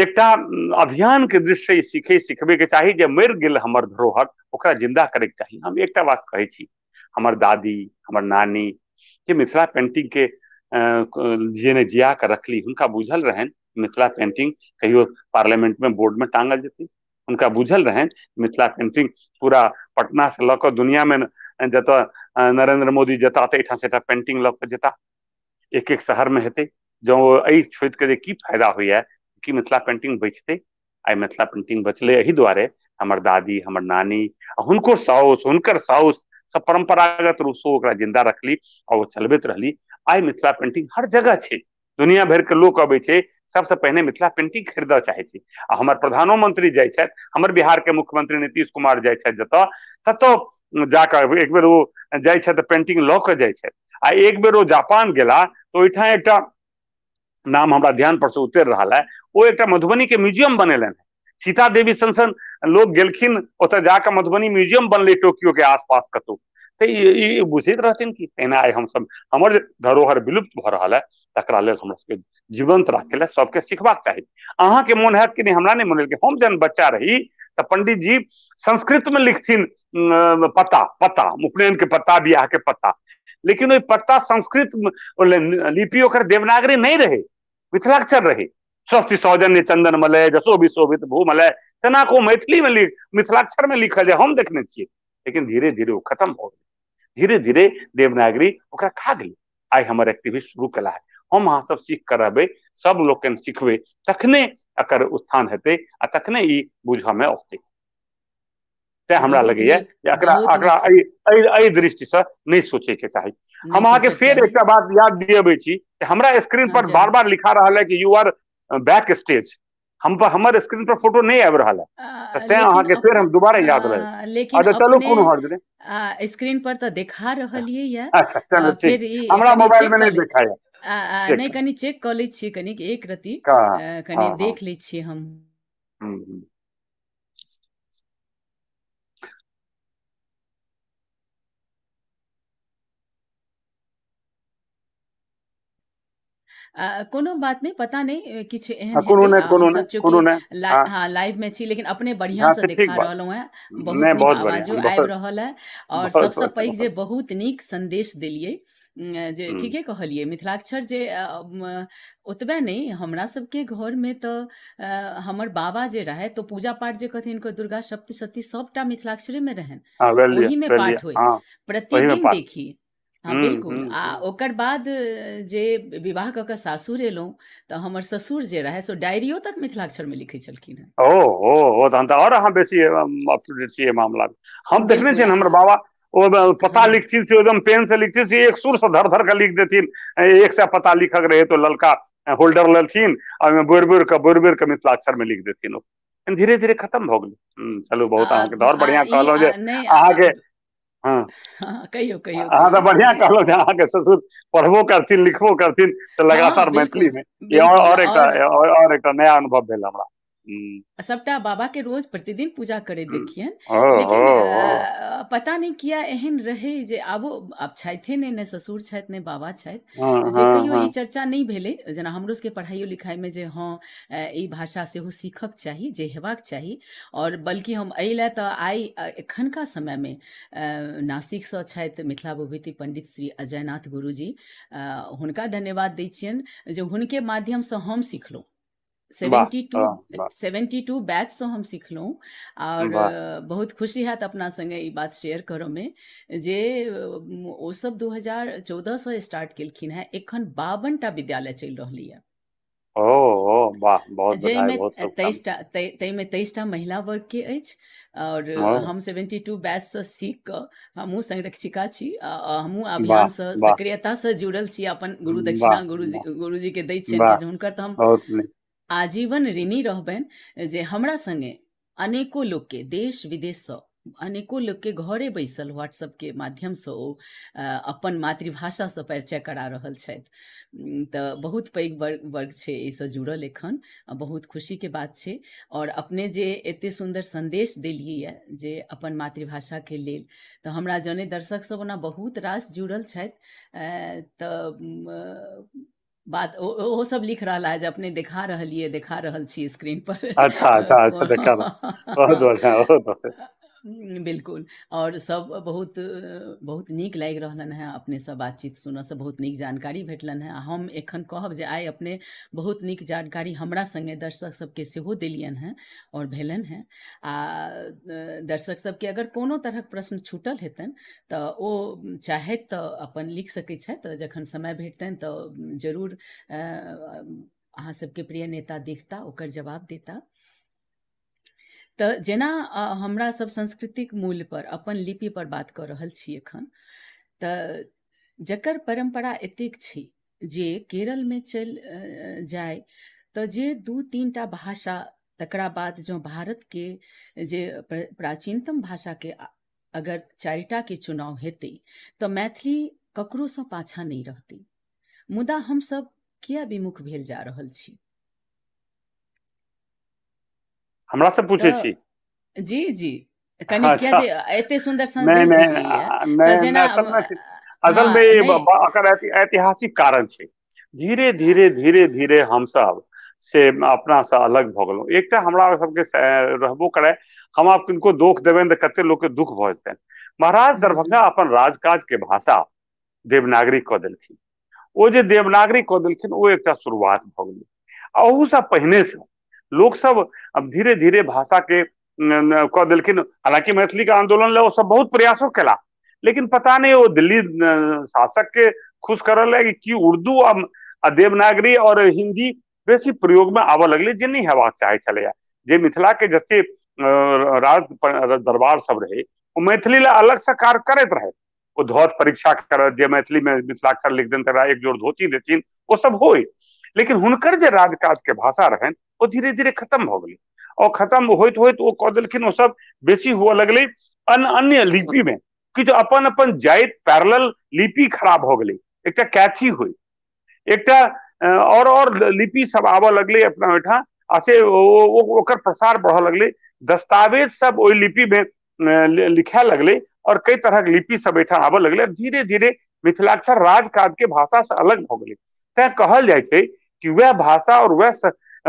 एकटा दृष्टि से सीखे सिखबे के चाहि जे मर गेल हमर धरोहर ओकरा जिंदा के चाहि हम एकटा बात कहै छी हमर दादी हमर नानी के मिथिला पेंटिंगके जिने जिया के रखली हुनका बुझल रहन मिथिला पेंटिंग कहियो पार्लियामेंट में बोर्ड में टांगल जती उनका बुझल रहे मिथिला पेंटिंग पूरा पटना से लक दुनिया में जत नरेंद्र मोदी जता तऽ एहिठाम से पेंटिंग लक जता एक एक शहर में हेतु जो एहि छोड़ि कऽ की फायदा है कि मिथिला पेंटिंग बचते आई मिथिला पेंटिंग बचल एहि दुआरे हमार दादी हमार नानी आ साउस हुनकर साउस सब परम्परागत रूप से जिंदा रखली और वो चलबित रही आई मिथिला पेंटिंग हर जगह है दुनिया भर के लोग अब सबसे पहले मिथिला पेंटिंग खरीद चाहे छी आ हमर प्रधानोमंत्री जाइ छथि हमर बिहारके मुख्यमंत्री नीतीश कुमार जाए जत जतऽ जाकर एक बेर वो जाए छथि पेंटिंग लऽ कऽ जाइ आ एक बेर वो जापान गेला तो ओठा एक नाम हमारा ध्यान पर से उतर रहा है वो एक मधुबनी के म्यूजियम बनेलनि है सीता देवी सन सन लोग गलखिन जाकर मधुबनी म्यूजियम बनल टोक्यो के आसपास कतु बुझे ई ई कि तेना आई हम सब हमारे धरोहर विलुप्त भ रहा है तक लेल सबके जीवंत रखे सबके सबके चाहिए चाही के मन हैत कि नहीं हमारा नहीं मन हम जन बच्चा रही तो पंडित जी संस्कृत में लिखथिन अं, पता पता उपनयन के पता ब्याह के पता लेकिन वही पत्ता संस्कृत लिपि ओकर देवनागरी नहीं रहे मिथिलाक्षर रहे स्वस्थ सौजन्य चंदन मलय जसो विशोभित भूमलय तेना को मैथिली में लिख मिथिलाक्षर में लिखल जाए हम देखने छे लेकिन धीरे धीरे वो खत्म हो गेलै धीरे धीरे देवनागरी खा गई आई हमारे एक्टिविस्ट शुरू कला है हम अहा सब सीख कर रहे सब लोग सीखे तखने अकर उत्थान हेतु आ तखने बुझ में औते तें हमरा लगैए जे एकरा एकरा एहि एहि दृष्टिसँ हम अहाँके फिर एकटा बात याद दिए छी हमरा स्क्रीन पर बार बार लिखा रहल है कि यू आर बैक स्टेज हम पर हमारे स्क्रीन पर फोटो नहीं आ रहा है तो ते अहाँ के फिर हम दोबारा याद रहे लेकिन अच्छा, चलो कौन कोनो हर स्क्रीन पर तो दिखा रहा लिए या अच्छा चलो ठीक हमरा मोबाइल में नहीं देखा है नहीं कनी चेक कर ली छी कनी एक रति कनी हाँ, हाँ। देख ली छी हम हम्म, हम्म। कोनो बात नहीं पता नहीं किछ एहन हाँ, कोनो ने हाँ, कोनो ने कोनो ने हां लाइव में छी लेकिन अपने बढ़िया से देखा रहलो है बहुत नीक आवाजो आबि रहल है और सबसे पैग जे बहुत नीक संदेश देलिए जे ठीके कहलिए मिथिलाक्षर जे ओतबे नहीं हमरा सबके घर में तो हमर बाबा जे रहे तो पूजा पाठ जे कथिन को दुर्गा सप्तशती सबटा मिथिलाक्षरे में रहन हाँ, वही में पाठ हुए प्रतिदिन देखिए हाँ बिल्कुल ओकर बाद जे विवाह कऽ कऽ सासुर एलहुँ तो हमर ससुर जे रहे सो डायरियो तक मिथिलाक्षरमे लिखै छलखिन हेँ ओ ओ ओ तहन तऽ आओर अहाँ बेसी अप टू डेट छियै मामला हम देखने छियनि हमर बाबा ओ पता हँ लिखथिन से एकदम पेन से लिखथिन से एक सुर से धर धर के लिख देथिन एक से पता लिखक रहे तो ललका होल्डर लेलथिन आ बुर बुर के बुर बुर के मिथिलाक्षर में लिख देथिन ओ धीरे धीरे खत्म भऽ गेलै चलू बहुत अहाँके तऽ आओर बढ़िआँ कहलहुँ जे अहाँके हाँ कहियो कहियो हाँ तो बढ़िया कहलो जहाँ के ससुर पढ़बो करथिन लिखबो करथिन तो लगातार मैथिली में और एक और एक नया अनुभव भेल हमरा हम्म। सबटा बाबा के रोज प्रतिदिन पूजा करे हम्म। देखिए हाँ, हाँ, हाँ। पता नहीं किया एहन रहे जे आबो आब छथि ने ने ससुर छथि ने बाबा छथि जे कहियो ई चर्चा नहीं भेले जना हमरो के पढ़ाईयो लिखाई में जे हां ई भाषा से हो सीखक चाही जे हेबाक चाही और बल्कि हम एहि त आई एखन का समय में नासिक नासिकसँ छथि मिथिला विभूति पंडित श्री अजयनाथ गुरुजी हुनका धन्यवाद दै छियन जे हुनके माध्यम से हम सिखलहुँ seventy two seventy two batch से तो हम सीखल और बहुत खुशी हाथ अपना संगे बात शेयर करो में जे वो सब 2014 से स्टार्ट किलखिन है एखन बावन टा विद्यालय चल रही है तेईसटा महिला वर्ग के अच्छ और हम सेवेंटी टू बैच से सीख हमू संरक्षिका छी हमहूँ अभियान से सक्रियता से जुड़ल छी अपन गुरु दक्षिणा गुरु गुरुजी के दै छियनि हुनकर हम आजीवन ऋणी रहबनि जे हमरा संगे अनेको के देश विदेशसँ अनेको के घरे बैसल माध्यम से ओ अपन मातृभाषा से परिचय करा रहल छथि तऽ बहुत पैघ वर्ग वर्ग छै एहिसँ जुड़ल एखन बहुत खुशी के बात छे और अपने जे सुंदर संदेश सन्देश देलियैए जे अपन के लेल तऽ हमरा जने सब ना बहुत रास जुड़ल छथि तऽ बात वो सब लिख रहा है अपने दिखा रहा लिए दिखा रहा छी स्क्रीन पर अच्छा अच्छा अच्छा देखा बहुत बढ़िया बहुत बढ़िया बिल्कुल और सब बहुत बहुत निक लागि रहलन है अपने सब बातचीत सुनऽ से बहुत निक जानकारी भेटलन है हम एखन कहब जे अपने बहुत निक जानकारी हमरा संगे दर्शक सबके सेहो देलियन है और भेलन है आ दर्शक सबके अगर कोनो तरह प्रश्न छूटल हेतन तो ओ चाहे तो अपन लिख सकै छथि जखन समय भेटतन तो जरूर अहाँ सबके प्रिय नेता देखता ओकर जवाब देता तो जेना सब सांस्कृतिक मूल्य पर अपन लिपि पर बात कर रहल छी एखन तो जकर परंपरा एतेक छी जे में चल जाए तो जे दू तीन टा भाषा तकरा बाद भारत के जे प्राचीनतम के अगर चारिटा के चुनाव हेते तो मैथिली से पाछा नहीं रहती मुदा सब किया विमुख भेल जा रहल छी हमरा से पूछे छी जी जी कनी हाँ, किया जे हाँ। एते सुंदर संदेश देलिए जेना हाँ, असल में अगर ऐतिहासिक कारण छे धीरे धीरे धीरे धीरे हम सब से अपना से अलग भ गलो एक एकटा हमरा सब के रहबो करे हम आप किनको दुख देबनि तऽ कते लोग के दुख भऽ जेतनि महाराज हम्म। दरभंगा अपन राजकाज के भाषा देवनागरी क देलखिन ओ जे देवनागरी क देलखिन ओ एकटा शुरुआत भऽ गेलै आ ओहूसँ से लोग सब अब धीरे धीरे भाषा के कह दिलखिन हालांकि मैथिली का आंदोलन ले वो सब बहुत प्रयासों कला लेकिन पता नहीं वो दिल्ली शासक के खुश कर कि उर्दू आ देवनागरी और हिंदी बेसी प्रयोग में आवा लगले जे नहीं हेबाक चाहे चले जे मिथिला के जते राज दरबार सब रहे वो मैथिली ला अलग से कार्य करते रहे वो धौत परीक्षा कर जे मैथिली में मिथिलाक्षर लिख दिन एक जोड़ धोती देती वो सब हो लेकिन हुनकर जे राजकाज के भाषा रहन वो धीरे धीरे खत्म हो गई और खत्म होते होत ओ कह दिलखिन वो सब बेसी हुआ लगल अन्य अन्य लिपि में कि जो अपन अपन जाइत पैरल लिपि खराब हो गई एक कैथी हुई एक और और लिपि सब आव लगल अपना ओठा आ से ओकर प्रसार बढ़ लगल दस्तावेज सब ओ लिपि में लिखा लगल और कई तरह के लिपि सब एठा आब लगल धीरे धीरे मिथिलाक्षर राज काज के भाषा से अलग हो गई तें कहल जाए कि वह भाषा और वह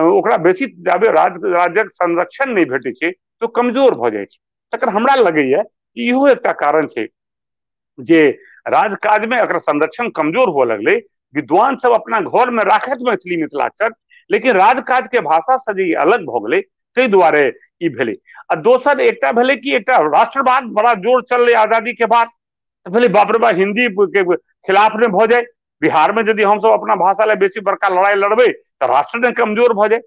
ओकरा बेसी जाबे राज राज्यक संरक्षण नहीं भेटे तो कमजोर भ जाए तक तकर हमरा लगैए इहो कारण है जे में अगर संरक्षण कमजोर हुआ लगलै विद्वान सब अपना में राखत मैथिली मिथिलाक्षर लेकिन काज के भाषा से जे अलग भ गए ते दुआरे ई आ दोसर एक भेलै कि एक राष्ट्रवाद बड़ा जोर चल रहे आजादी के बाद भले बाप रे बाप हिंदी के खिलाफ नहीं भ जाए बिहार में यदि हम सब अपना भाषा ले बेसी बड़का लड़ाई लड़बे तो राष्ट्र ने कमजोर जाए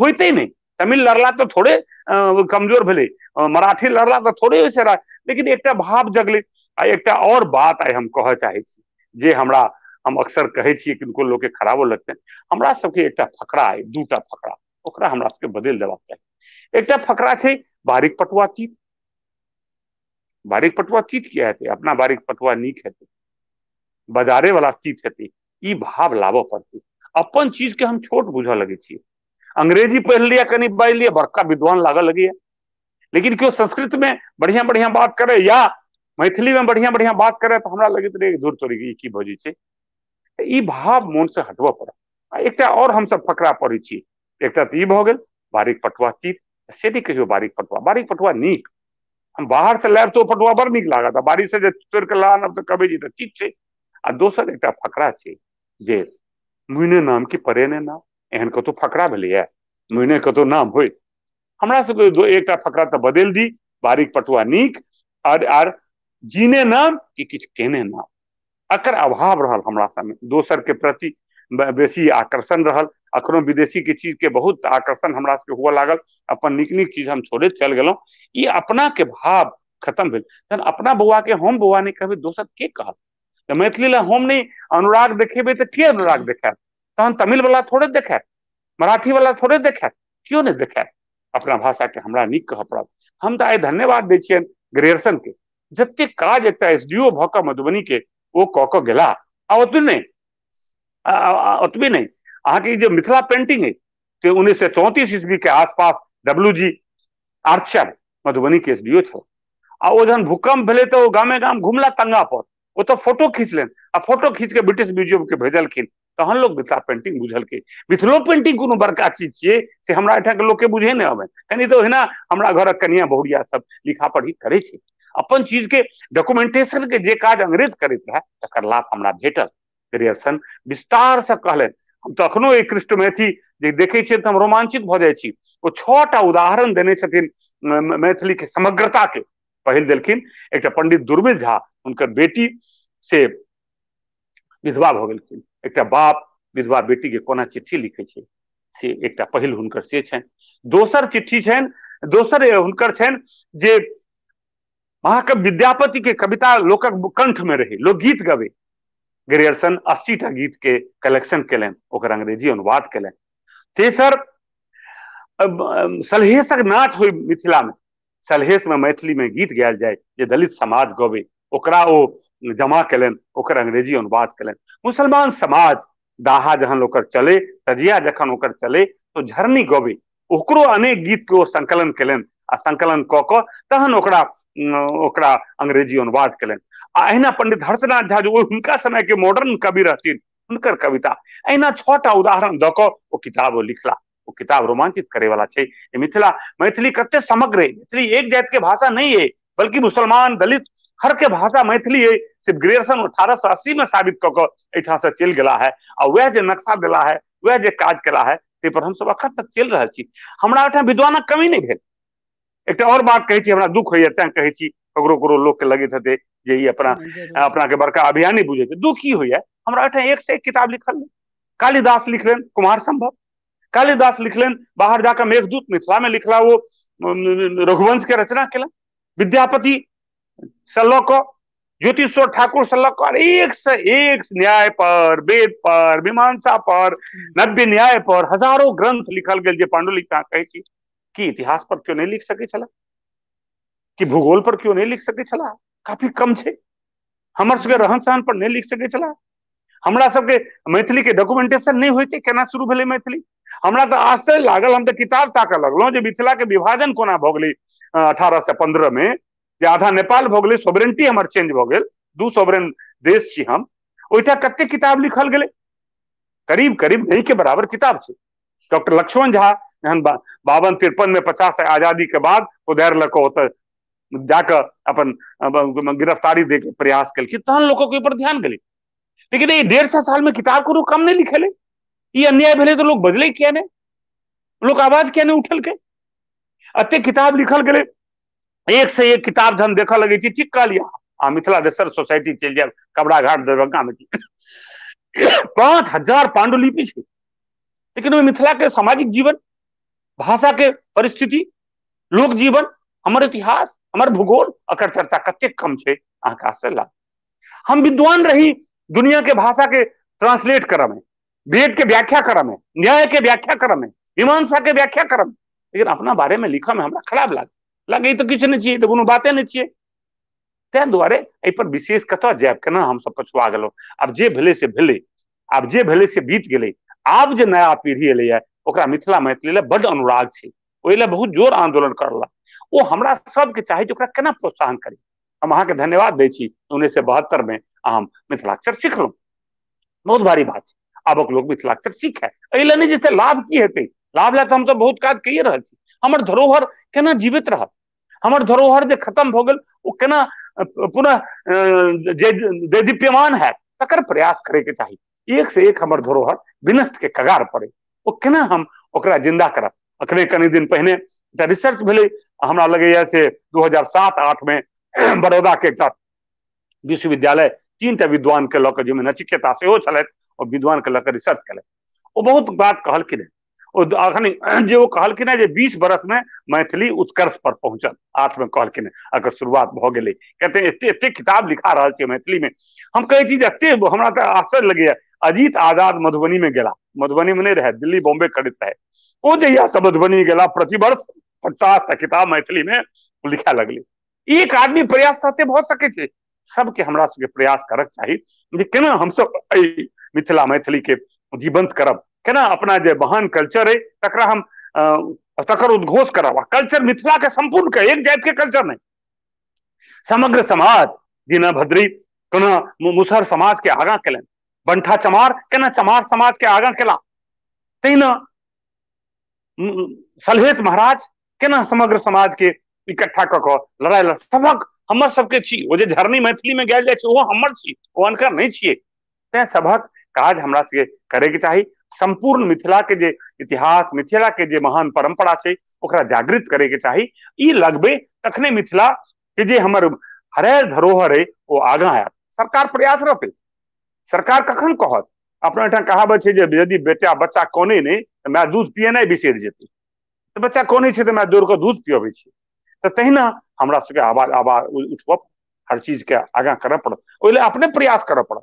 होते ही नहीं तमिल लड़ला तो थोड़े कमजोर भले मराठी लड़ला तो थोड़े ओहिसँ लेकिन एक भाव जगले आ एक और बात आई हम कह चाहे जे हमरा हम अक्सर कहे छियै किनको के खराबो लगते हमरा सबके एक फकरा अइ दूटा फकरा ओकरा हमरा सबके बदल देबाक चाहिए एक फकरा छै बारीक पटुआ तीत बारीक पटुआ तीत किया है अपना बारीक पटुआ नीक हेतै बजारे वाला चीज हेतै ई भाव लाब पड़ते अपन चीज के हम छोट बुझ लगे अंग्रेजी पढ़ लिया कनी बाज लिया बड़का विद्वान लाग लगैया लेकिन क्यों संस्कृत में बढ़िया बढ़िया बात करे या मैथिली में बढ़िया बढ़िया बात करे तो हमरा लगे रहे दूर तोड़ी की भजी छै ई भाव मन से हटव पड़त एक और और सब फकरा पड़ी छी एकटा तऽ गेल बारीक पटुआ चीत से भी कहियो बारीक पटुआ बारीक पटुआ नीक हम बाहर से लायब तो पटुआ बड़ नीक लागत बारिश से तोड़ के कऽ लानब तऽ कहबै जी तऽ ठीक छै आ दोसर एक फकरा छे जे मुइने नाम की परे ने नाम एहन फकड़ा फकरा है मुइने कतो नाम हो हमरा सबके दो एक फकरा तो बदल दी बारीक पटुआ निक आर आर जीने नाम कि किछ केने नाम अकर अभाव रहल हमरा में दोसर के प्रति बेसी आकर्षण रहल अखनो विदेशी के चीज के बहुत आकर्षण हमरा के हुआ लागल अपन निक निक चीज हम छोड़े चल गेलो ई अपना के भाव खत्म भेल तहन अपना बौआ के हम बौआ नहीं कहबे दोसर के कहत तो मैथिली हम नहीं अनुराग देखेबै तो के अनुराग देखायत तहन तमिल वाला थोड़े मराठी वाला थोड़े देखायत केओ नहीं देखायत अपना भाषा के हमरा नीक कह पड़ा हम तो आइ धन्यवाद दै छियनि के जतेक काज एक एस डी ओ भऽ मधुबनी के वो कह कऽ गेलाह आ नहीं नहि नहीं नहि अहाँके जे मिथिला पेंटिंग है तो उन्नीस सौ चौंतीस ईस्वी के आसपास डब्ल्यू जी आर्चर मधुबनी के एस डी ओ छल आ ओ जहन भूकंप भले तो गामे गाम घूमला तंगा पर वो तो फोटो खींच लें आ फोटो खींच के ब्रिटिश म्यूजियम के भेजलखिन तहन लोग मिथिला पेंटिंग के मिथिलो पेंटिंग कोनो बड़का चीज छे से हमरा एठा के लोग के बुझे नहीं आवे कनी तो हिना हमरा घरक कनिया बहुरिया सब लिखा पढ़ी करे छे अपन चीज के डॉक्यूमेंटेशन के जे काज अंग्रेज करित रहे तकर लाभ हमरा भेटल क्रिएशन विस्तार से कहलनि हम तखनो एक कृष्ट मैथी जे देखे छे त हम रोमांचित भ जाय छी ओ छओ उदाहरण देने छथिन मैथिली के समग्रता के पहल दिल एक पंडित दुर्मिल झा उनकर बेटी से विधवा भग एक बाप विधवा बेटी के कोना चिट्ठी लिखे छै से एक पहल हुनकर से दोसर चिट्ठी छनि दोसर हुनकर जे महाकवि विद्यापति के कविता लोकक कंठ में रहे लोग गीत गवे ग्रियर्सन अस्सी टा गीत के कलेक्शन कलन ओकर अंग्रेजी अनुवाद कलन तेसर सलहेशक नाच हो मिथिला में सलहेश में मैथिली में गीत गायल जाए जे दलित समाज गवे ओकरा ओ जमा कलन ओकर अंग्रेजी अनुवाद कलन मुसलमान समाज दाहा जहन लोकर चले तजिया जखन ओकर चले तो झरनी गवे ओकरो अनेक गीत के ओ संकलन कलन आ संकलन क के तहन ओकरा ओकरा अंग्रेजी अनुवाद कलन आ एना पंडित हर्षनाथ झा जो हुनका समय के मॉडर्न कवि रहती हर कविता एना छोटा उदाहरण दऽ ओ किताब लिखला वो किताब रोमांचित करे वाला छे मिथिला मैथिली कते समग्र मैथिली एक जात के भाषा नहीं है बल्कि मुसलमान दलित हर के भाषा मैथिली है सिर्फ ग्रेजुएशन अठारह सौ अस्सी में साबित कऽ कऽ एहिठाम से चल गया है और वह जो नक्शा दिला है वह जो काज कला है ते पर सब अखन तक चल रहा छी हमरा ओहिठाम विद्वानक कमी नहीं भेल एक और बात कहे छी हमरा दुख होइए त कहे छी ककरो ककरो लोग के लगे हेतै जे ई अपना अपना के बड़का अभियानी बुझे छै दुख की होइए हमरा ओहिठाम एक से एक किताब लिखल कालिदास लिखलनि कुमार संभव कालिदास लिखलन बाहर जाकर मेघदूत मिथिला में लिखला वो रघुवंश के रचना के विद्यापति सल्लक ज्योतिश्वर ठाकुर सल्लक एक से एक न्याय पर वेद पर मीमांसा पर नव्य न्याय पर हजारों ग्रंथ लिखल गए जो पांडुलिखि कहे कि इतिहास पर क्यों नहीं लिख सके छला कि भूगोल पर क्यों नहीं लिख सके छला काफी कम छे हमर सबके रहन सहन पर नहीं लिख सके छला हमरा सबके मैथिली के डॉक्यूमेंटेशन नहीं होते केना शुरू भले मैथिली हमरा तो आश्चर्य लागल हम तो किताब ताकऽ लगलो जे मिथिला के विभाजन कोना भऽ गेलै अठारह से पंद्रह में जे आधा नेपाल भऽ गेलै सोवरेनिटी हमर चेंज भ गेल दू सोवरेन देश छी हम ओहिठा कते किताब लिखल गेलै करीब करीब नहीं के बराबर किताब छै डॉक्टर लक्ष्मण झा एहन बावन तिरपन में पचास आजादी के बाद उधर लको ओतऽ अपन गिरफ्तारी दे के प्रयास कल तहन के ऊपर ध्यान गली लेकिन ये डेढ़ सौ साल में किताब करो तो कम नहीं लिखे ये अन्याय भले तो लोग बदले क्या ने लोग आवाज क्या ने उठल के अत्य किताब लिखल गए एक से एक किताब धन देख लगे ठीक चिपकल लिया आ मिथिला देशर सोसाइटी चल जाए कपड़ा घाट दरभंगा में पांच हजार पांडुलिपि है लेकिन वो मिथिला के सामाजिक जीवन भाषा के परिस्थिति लोक जीवन हमारे इतिहास हमारे भूगोल अकर चर्चा कते कम है आकाश से लाभ हम विद्वान रही दुनिया के भाषा के ट्रांसलेट क्रम है वेद के व्याख्या क्रम है न्याय के व्याख्या क्रम है मीमांसा के व्याख्या क्रम लेकिन अपना बारे में लिखा में हमारा खराब लगे लगे तो किसी ने चाहिए तो कोनो बातें नहीं चाहिए तै दुआरे एहि पर विशेष के ना हम सब पछुआ गलो अब जे भले से भले अब जे भले से बीत गए आब जो नया पीढ़ी एलैए ओकरा मिथिला मैथिली बड़ अनुराग है वही बहुत जोर आंदोलन ला वो हमारा सबके चाहे जे केना प्रोत्साहन करी हम के धन्यवाद दी उन्नीस सौ बहत्तर में हम मिथिलाक्षर लो बहुत भारी बात छै आबक लोग मिथिलाक्षर सीखे एहि जैसे लाभ की हेतु लाभ लए तो हम तो बहुत काज कैए रहा छी हमर धरोहर केना जीवित रह हमर धरोहर जो खत्म भऽ गल के केना पुनः जे है दीप्यमान हैत तकर प्रयास के चाहिए एक से एक हमारे धरोहर विनष्ट के कगार पड़े वो केना हम ओकरा जिंदा करब अखने कनि दिन पहने रिसर्च भले हमरा लगे से 2007-8 में बड़ौदा के एक विश्वविद्यालय तीन टा विद्वान के लकर जो जाहिमे नचिकेता सेहो छलथि ओ विद्वान के लकर रिसर्च केलथि वो बहुत बात कहलखिन हेँ ओ अखन जे ओ कहलखिन हेँ जो बीस बरस में मैथिली उत्कर्ष पर पहुँचल आठमे कहलखिन हेँ अगर शुरुआत भऽ गेलै कहते एते एते किताब लिखा रहा रहल मैथिली में हम कहै चीज जे हमारा हमरा तऽ आश्चर्य लगैए अजीत आजाद मधुबनी में मधुबनीमे मधुबनी में नहीं रहे दिल्ली बॉम्बे करैत रहै वो जहिया से मधुबनी गेला प्रतिवर्ष पचास टा किताब मैथिली में लिखा लगली एक आदमी प्रयास सत्य भऽ सके छै सबके हमारा सबके प्रयास करक चाहिए जे केना हम सब मिथिला मैथिली के जीवंत करब केना अपना जे महान कल्चर है तकरा हम तकर उद्घोष करब कल्चर मिथिला के संपूर्ण के एक जाति के कल्चर नहीं समग्र समाज दीना भद्री कोना मुसहर समाज के आगा कल बंठा चमार केना चमार समाज के आगा कला तहिना सलहेश महाराज केना समग्र समाज के इकट्ठा कड़ाई कऽ लड़ सबक हमर सबके छी ओ जे झरनी मैथिली में गायल जाय छै ओ हमर छी ओ अनकर नहि छियै तैं सभक काज हमरा सबके के चाही संपूर्ण मिथिला के जे इतिहास मिथिला के जे महान परंपरा छै ओकरा जागृत करे के चाही ई लगबे तखने मिथिला के जे हमर हरैर धरोहर है ओ आगा आयत सरकार प्रयास रहते सरकार कखन कहत अपना एठा कहावत छै जे यदि बेटा बच्चा कने नहि तऽ माय दूध पियेनाइ बिसेर जेतै तो बच्चा कने छै तऽ मैं दूर को दूध पियबै छै तऽ तो तहिना हमरा सबके आवाज आवाज उठब हर के आगा करे पड़त ओले अपने प्रयास करे पड़त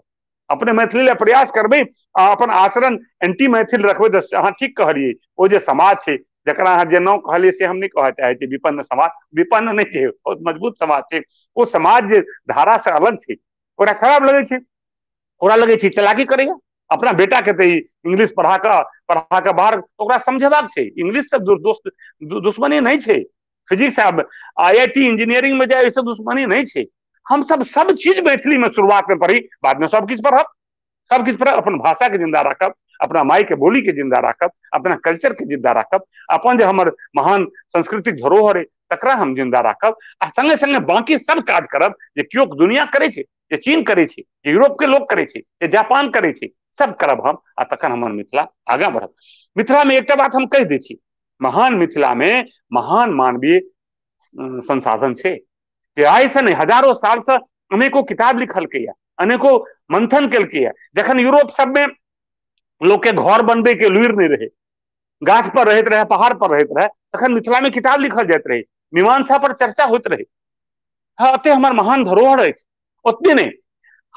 अपने मैथिली ले प्रयास करबे अपन आचरण एंटी मैथिल रखबे तऽ अहाँ ठीक कहलिए ओ जे समाज छे जकरा अहाँ जे नौ कहलियै से हम नहीं कहऽ चाहै छियै विपन्न समाज विपन्न नहीं छे बहुत मजबूत समाज छे ओ समाज जे धारा से अलग छे ओरा खराब लगे छे ओरा लगे छे चलाकी करेगा अपना बेटा के तई इंग्लिश पढ़ा का पढ़ा का बाहर ओकरा समझेबाक छे इंग्लिश से दोस्त दुश्मनी नहीं छे फिजिक्स आब आईआईटी इंजीनियरिंग में जाए सब दुश्मनी नहीं है हम सब सब चीज मैथिली में शुरुआत में पढ़ी बाद में सब किछु पढ़ब सब किस पढ़ब अपन भाषा के जिंदा रखब अपना माई के बोली के जिंदा रखब अपना कल्चर के जिंदा रखब अपन जो हमारे महान सांस्कृतिक धरोहर है तक हम जिंदा रखब आ संगे संगे बाकी सब काज करब जो क्यों दुनिया करे छे चीन करे छे यूरोप के लोग करे छे जापान करे छे सब करब हम आ तखन हमारे मिथिला आगा बढ़त मिथिला में एक बात हम कह दी महान मिथिला में महान मानवीय संसाधन छे કહેવાય से नहीं हजारों साल से અનેકો किताब लिखल के अनेको मंथन कल किया जखन यूरोप सब में लोग के घर बनबे के लुइर नहीं रहे गाछ पर रहते रहे पहाड़ पर रहते रहे तखन मिथिला में किताब लिखल जाते रहे मीमांसा पर चर्चा होते रहे हाँ अत हमार महान धरोहर है उतने नहीं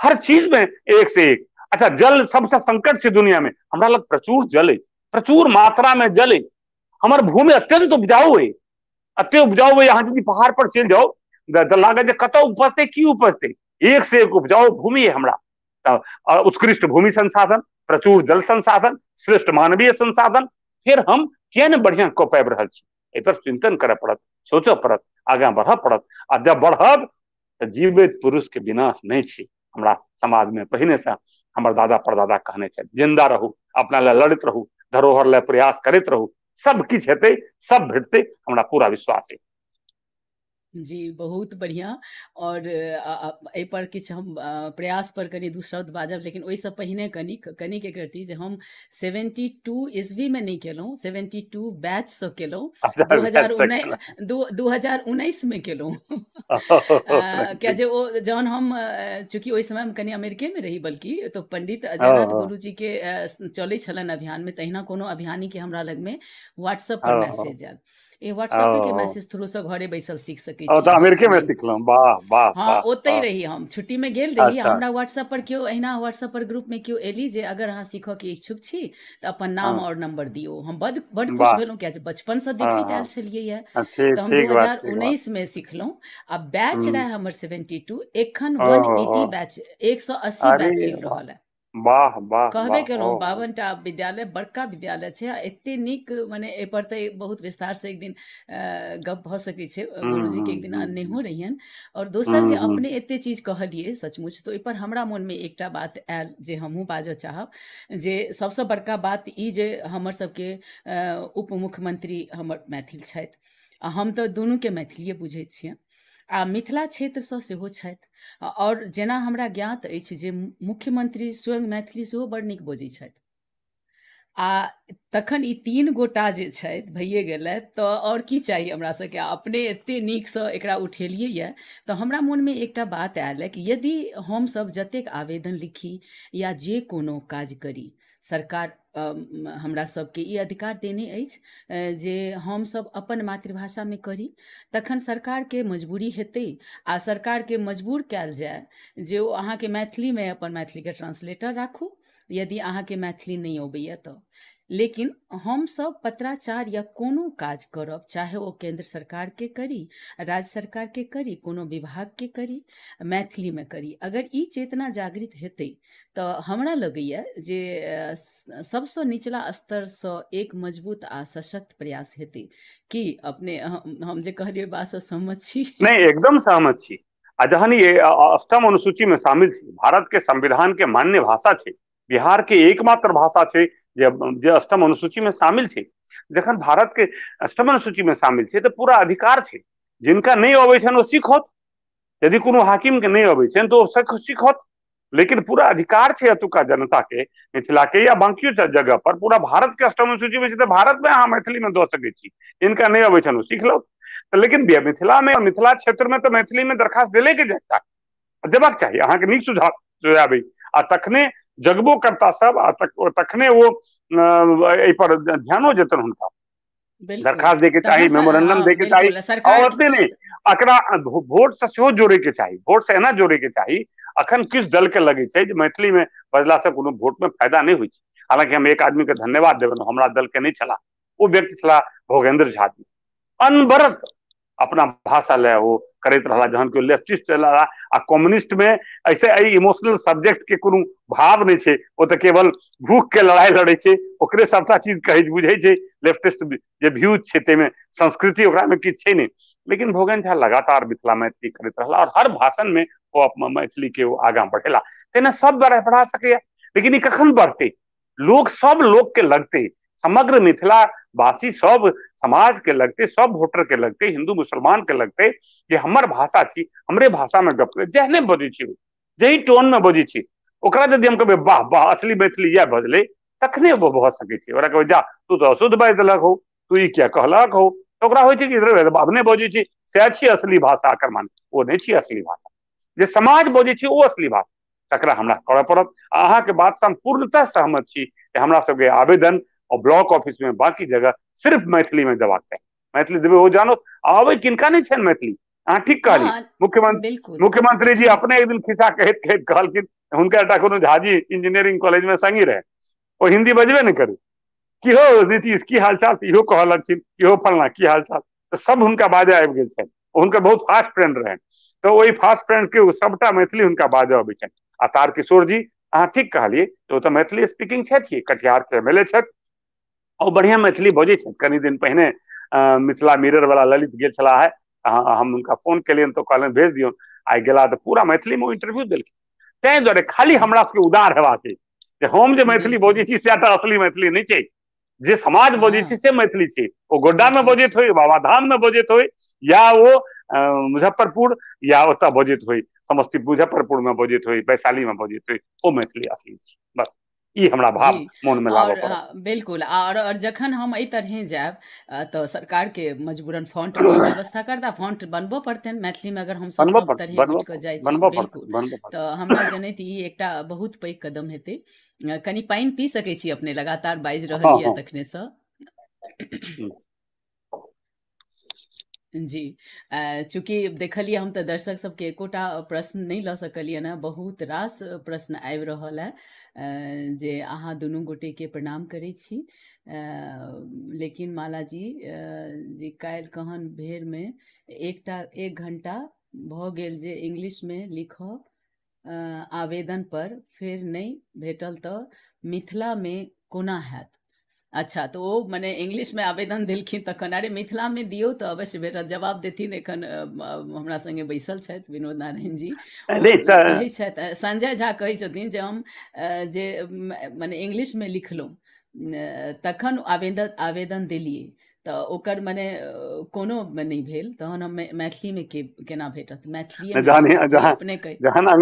हर चीज में एक से एक अच्छा जल सबसे संकट से दुनिया में हमारा लग प्रचुर जल है प्रचुर मात्रा में जल है हमारे भूमि अत्यंत उपजाऊ है अत्यंत उपजाऊ है यहाँ यदि पहाड़ पर चल जाओ लागत कत उपजते की उपजते एक से एक उपजाऊ भूमि है हमारा उत्कृष्ट भूमि संसाधन प्रचुर जल संसाधन श्रेष्ठ मानवीय संसाधन फिर हम क्या ने बढ़िया कऽ पाबि रहल छी एहि पर चिंतन करे पड़त सोचय पड़त आगा बढ़ पड़त आ जब बढ़ब जीवित पुरुष के विनाश नहीं छी हमारा समाज में पहिने से हमारे दादा परदादा कहने जिंदा रहू अपना लड़ित रहू धरोहर ले प्रयास करते रहू सब किछ हेतै सब भेटतै हमरा पूरा विश्वास है जी, बहुत बढ़िया और अ पर एहिपर किछु हम प्रयास पर कनि दू शब्द बाजब लेकिन ओहिसँ पहिने कनिक कनिक एकरती जे हम टू ईस्वीमे नहि केलहुँ 72 बैचसँ केलहुँ अच्छा, दू हजार बैच से उन्नैस दू हजार उन्नैसमे केलहुँ किया जे ओ जहन हम चूंकि चूँकि ओहि समय हम कनि अमेरिकेमे रही बल्कि तऽ तो पंडित अजयनाथ हाँ, गुरुजीके अ, चलै छलनि अभियानमे तहिना कोनो अभियानीके हमरा लगमे व्हाट्सएप पर मैसेज आयल ए व्हाट्सएप के मैसेज थ्रू से घरे बैसल सीख सके छी ओ त अमेरिके में सीख लम वाह वाह हां ओतै रही हम छुट्टी में गेल रही अच्छा। हमरा व्हाट्सएप पर क्यों एहना व्हाट्सएप पर ग्रुप में क्यों एली जे अगर अहाँ सीखो के इच्छुक छी त अपन नाम हाँ। और नंबर दियो हम बड बड खुश भेलौं के बचपन से देखैत हाँ। आयल छलिए ये त हम 2019 में सिखलौ आ बैच रहे हमर 72 एखन 180 बैच 180 बैच चल रहल है कहबे कर बावनटा विद्यालय बड़का विद्यालय छै एते निक मने ए पर तऽ बहुत विस्तार से एक दिन गप भ सके हम्म, गुरुजी के एक हम्म, दिन हुँ। हम्म, अननेहो रहियनि और दोसर जे अपने एते चीज कहलिए सचमुच तो पर हमरा एक एकटा बात आयल जे हमहूँ बाजऽ चाहब जे सबसे बड़का बात ई जे हमर सबके उप मुख्यमंत्री हमर मैथिल छथि आ हम तऽ के मैथिलीए बुझे छियनि आ मिथिला क्षेत्र से छथि जेना हमरा ज्ञात अछि जे मुख्यमंत्री स्वयं मैथिली से बड़ निक बजे आ तखन ई तीन गोटा जे भइए गेल तो और की चाहिए हमरा सबके अपने निक से एकरा उठेलिए यऽ तऽ हमरा मोनमे एकटा बात आयल कि यदि हम सब जतेक आवेदन लिखी या जे कोनो काज करी सरकार हमरा सब के ये अधिकार देने अछि जे सब अपन मातृभाषा में करी तखन सरकार के मजबूरी हेत आ सरकार के मजबूर कयल जाए जे ओ मैथिली में अपन मैथिली के ट्रांसलेटर राखू यदि के मैथिली नहीं अबैया तो लेकिन हम सब पत्राचार या कोनो काज करब चाहे वो केंद्र सरकार के करी राज्य सरकार के करी कोनो विभाग के करी मैथिली में करी अगर ई चेतना जागृत हेतै तो हमरा लगैए जे सबसे निचला से एक मजबूत आ सशक्त प्रयास हेतै कि अपने हम, हम जे बात से सहमत छी नहीं एकदम सहमत छी आ जहन ये अष्टम अनुसूची में शामिल छी भारत के संविधान के मान्य भाषा छे बिहार के एकमात्र भाषा छे जो अष्टम अनुसूची में शामिल है जखन भारत के अष्टम अनुसूची में शामिल है तो पूरा अधिकार छै जिनका नहीं अब छनि ओ सीखत यदि कोनो हाकिम के नहीं अबे तो सीख ओ लेकिन पूरा अधिकार छै अतुका जनता के मिथिला के या बाकी जगह पर पूरा भारत के अष्टम अनुसूची में छै भारत में अहाँ मैथिली में दो सके छी जिनका नहीं अबे छन ओ सीख तो लेकिन मिथिला में मिथिला क्षेत्र में तो मैथिली में दरखास्त देले के चाहिए अहा के नीक सुझाव सुझाव आ तखने जगबो करता सब तखने वो पर ध्यानो जतन हुनका दरखास्त के चाहिए मेमोरेंडम के चाहिए और ओते नहीं अकरा वोट से सेहो जोड़े के चाहिए वोट से एना जोड़े के चाहिए अखन किस दल के लगे छे जे मैथिली में बजला से कोनो वोट में फायदा नहीं हुई हालांकि हम एक आदमी के धन्यवाद देवन हमरा दल के नहीं चला वो व्यक्ति छला भोगेंद्र झा जी अनवरत अपना भाषा ले वो करैत रहा जहन के लेफ्टिस्ट रहा आ कम्युनिस्ट में ऐसे आई इमोशनल सब्जेक्ट के कोनो भाव नहीं है वो तो केवल भूख के लड़ाई लड़े छै ओकरे सबटा चीज कहे बुझे छै लेफ्टिस्ट जे व्यूज ते में संस्कृति ओकरा में किछु छै लेकिन भोगन झा लगातार मिथिला मैथिली करैत रहा और हर भाषण में वो अपना मैथिली के आगा बढ़ेला तेना सब बढ़ा बढ़ा सके लेकिन ई कखन बढ़ते लोग सब लोग के लगते समग्र मिथिला वासी सब समाज के लगते सब वोटर के लगते हिंदू मुसलमान के लगते कि हमारे भाषा छी हमरे भाषा में गप जहने बजे छी जही टोन में बजे छी ओकरा यदि हम कहबे वाह वाह असली मैथिली इएह बजलै तखने वो बह सके छी ओकरा कहबे जा तू तो अशुद्ध बाजि देलक हो तू ई क्या कहलक हो तो ओकरा होइ छी कि अपने बजे छी से छी असली भाषा एकर मान वो नहि छी असली भाषा जे समाज बजे छी वो असली भाषा तकरा हमरा करे पड़त बात से हम पूर्णतः सहमत छी कि हमरा सबके आवेदन और ब्लॉक ऑफिस में बाकी जगह सिर्फ मैथिली में जवाब चाहिए मैथिली जब वो जानो आवे किनका नहीं छन मैथिली अहाँ ठीक कह हाँ, मुख्यमंत्री मुख्यमंत्री जी अपने एक दिन खिस्सा कहत कहत कहलखिन हुनकर एकटा झाजी इंजीनियरिंग कॉलेज में संगी रहे ओ हिंदी बजबे नहीं करी की हो नीतीश की हालचाल चाल इहो कहलखिन की हो फलना की हालचाल तो सब हुनका बाजा आबि गेल छनि बहुत फास्ट फ्रेंड रहे तो वही फास्ट फ्रेंड के सबटा मैथिली हुनका बाजा अबै आ तार किशोर जी अहाँ ठीक कहलियै तो मैथिली स्पीकिंग छथि कटिहार के एमएलए छथि और बढ़िया मैथिली बजे छथि कनि दिन पहिने मिथिला मिरर वाला ललित गेल है हम उनका फोन कलियन तो कहलनि भेज दियो आइ गेला तो पूरा मैथिली में इंटरव्यू देलखिन तै द्वारे खाली हमरा सके उदार हेबाक अछि जे हम जे मैथिली बजै हम्म। छी से टा असली मैथिली नहीं छै जे समाज बजै हम्म। छी से मैथिली छै ओ गोड्डा में बजैत बाबा धाम में बजैत होय या ओ मुजफ्फरपुर या ओतऽ बजैत होय समस्तीपुर मुजफ्फरपुर में बजैत होय वैशाली में बजैत होय ओ मैथिली असली छै बस ई हमरा भाव मोनमे लागऽ पड़त हाँ, बिल्कुल और और जखन हम तरह तरहे जायब सरकार के मजबूरन फॉन्ट व्यवस्था करता फॉन्ट बनबो पड़ते मैथिली में अगर हम सब सब तरहे उठि कऽ जाइ छी बिल्कुल तऽ हमरा जनैत ई एकटा बहुत पैघ कदम हेतै कनी पानी पी सकै छी अपने लगातार बाजि रहल हाँ, हाँ। तखने से जी चूँकि देखलिए हम तो दर्शक सबके एकोटा प्रश्न नहीं लऽ सकलियै ना बहुत रास प्रश्न आबि रहा है अ, जे अहाँ दुनू के प्रणाम करे छी लेकिन माला जी जी काल्हि कहन भोरमे एकटा एक घंटा भऽ गेल जे इंग्लिश में लिख आवेदन पर फिर नहीं भेटल मिथिला में कोना हैत अच्छा तो मैंने इंग्लिश में आवेदन दिलखिन तखन तो अरे मिथिला में दियो तो अवश्य बेटा जवाब देथिन एखन हमारा संगे बैसल छथि विनोद नारायण जी अच्छा। कहै छथि संजय झा कहै छथिन जे हम जे मैंने इंग्लिश में लिखलहुँ तखन आवेदन आवेदन देलियै तो ओकर मने कोनो नहीं भेल तहन हम में के केना भेटत मैथिली जहन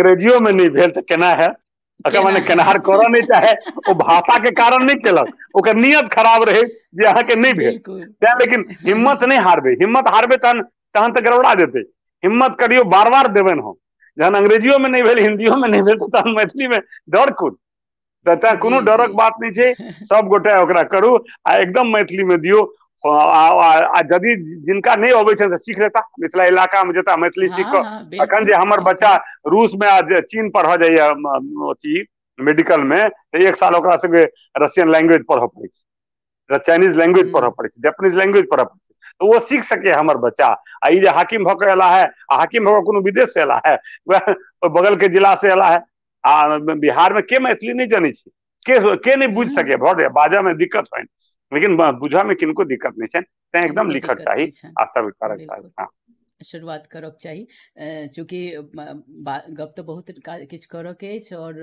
में नहीं भेल तो केना है अगर मैंने केनहार करो नहीं चाहे वो भाषा के कारण नहीं चल ओकर नियत खराब रहे जे अहा के नहीं भेल तैं लेकिन हिम्मत नहीं हारबे हिम्मत हारबे तहन तहन तो गड़बड़ा देते हिम्मत करियो बार बार देवन हम जहन अंग्रेजीयो में नहीं भेल हिंदियो में नहीं भेल तो तहन मैथिली में दौड़ कूद तैं कोनो डरक बात नहीं है सब गोटे करू आ एकदम मैथिली में दियो यदि हाँ, जिनका नहीं अब सीख लेता मिथिला इलाका में जता मैथिली हाँ, सीख हाँ, अखन जे हमर बच्चा रूस में आज चीन पढ़ जाइए अथी मेडिकल में तो एक साल ओकरा रशियन लैंग्वेज पढ़ पड़े चाइनीज लैंग्वेज हम्म। पढ़ पड़े जापानीज लैंग्वेज पढ़ पड़े तो वो सीख सके हमार बच्चा आ जे हाकिम भऽ अला है आ हाकिम भऽ कोनो विदेश से अला है वह बगल के जिला से अला है आ बिहार में के मैथिली नहीं जाने के के नहीं बुझ हम्म। सके भऽ बाजा में दिक्कत है लेकिन बुझा में किनको दिक्कत नहीं छन ते एकदम लिखक चाही आशा विकारक चाहिए हां शुरुआत करो चाहिए चूंकि गप तो बहुत किछु करक के और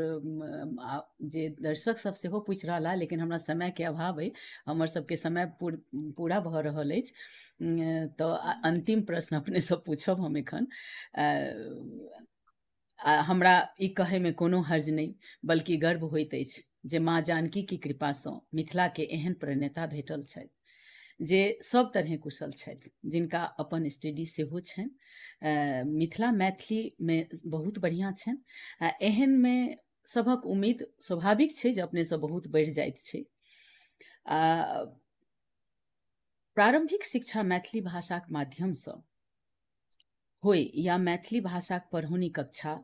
जे दर्शक सब पूछ पूछि रहला लेकिन हमरा समय के अभाव है हमर सबके समय पूरा भ रहल है तो अंतिम प्रश्न अपने सब पूछब हम एखन हमरा ई में कोनो हर्ज नहीं बल्कि गर्व होइत है जे माँ जानकी की कृपा से मिथिला के एहन प्रणेता भेटल जे सब तरह कुशल जिनका अपन स्टडी सेहो छनि मिथिला में बहुत बढ़िया छनि में सबक उम्मीद स्वाभाविक छै जे से बहुत बढ़ि जाइत प्रारंभिक शिक्षा मैथिली भाषाक से हो या मैथिली भाषाक पढ़ौनी कक्षा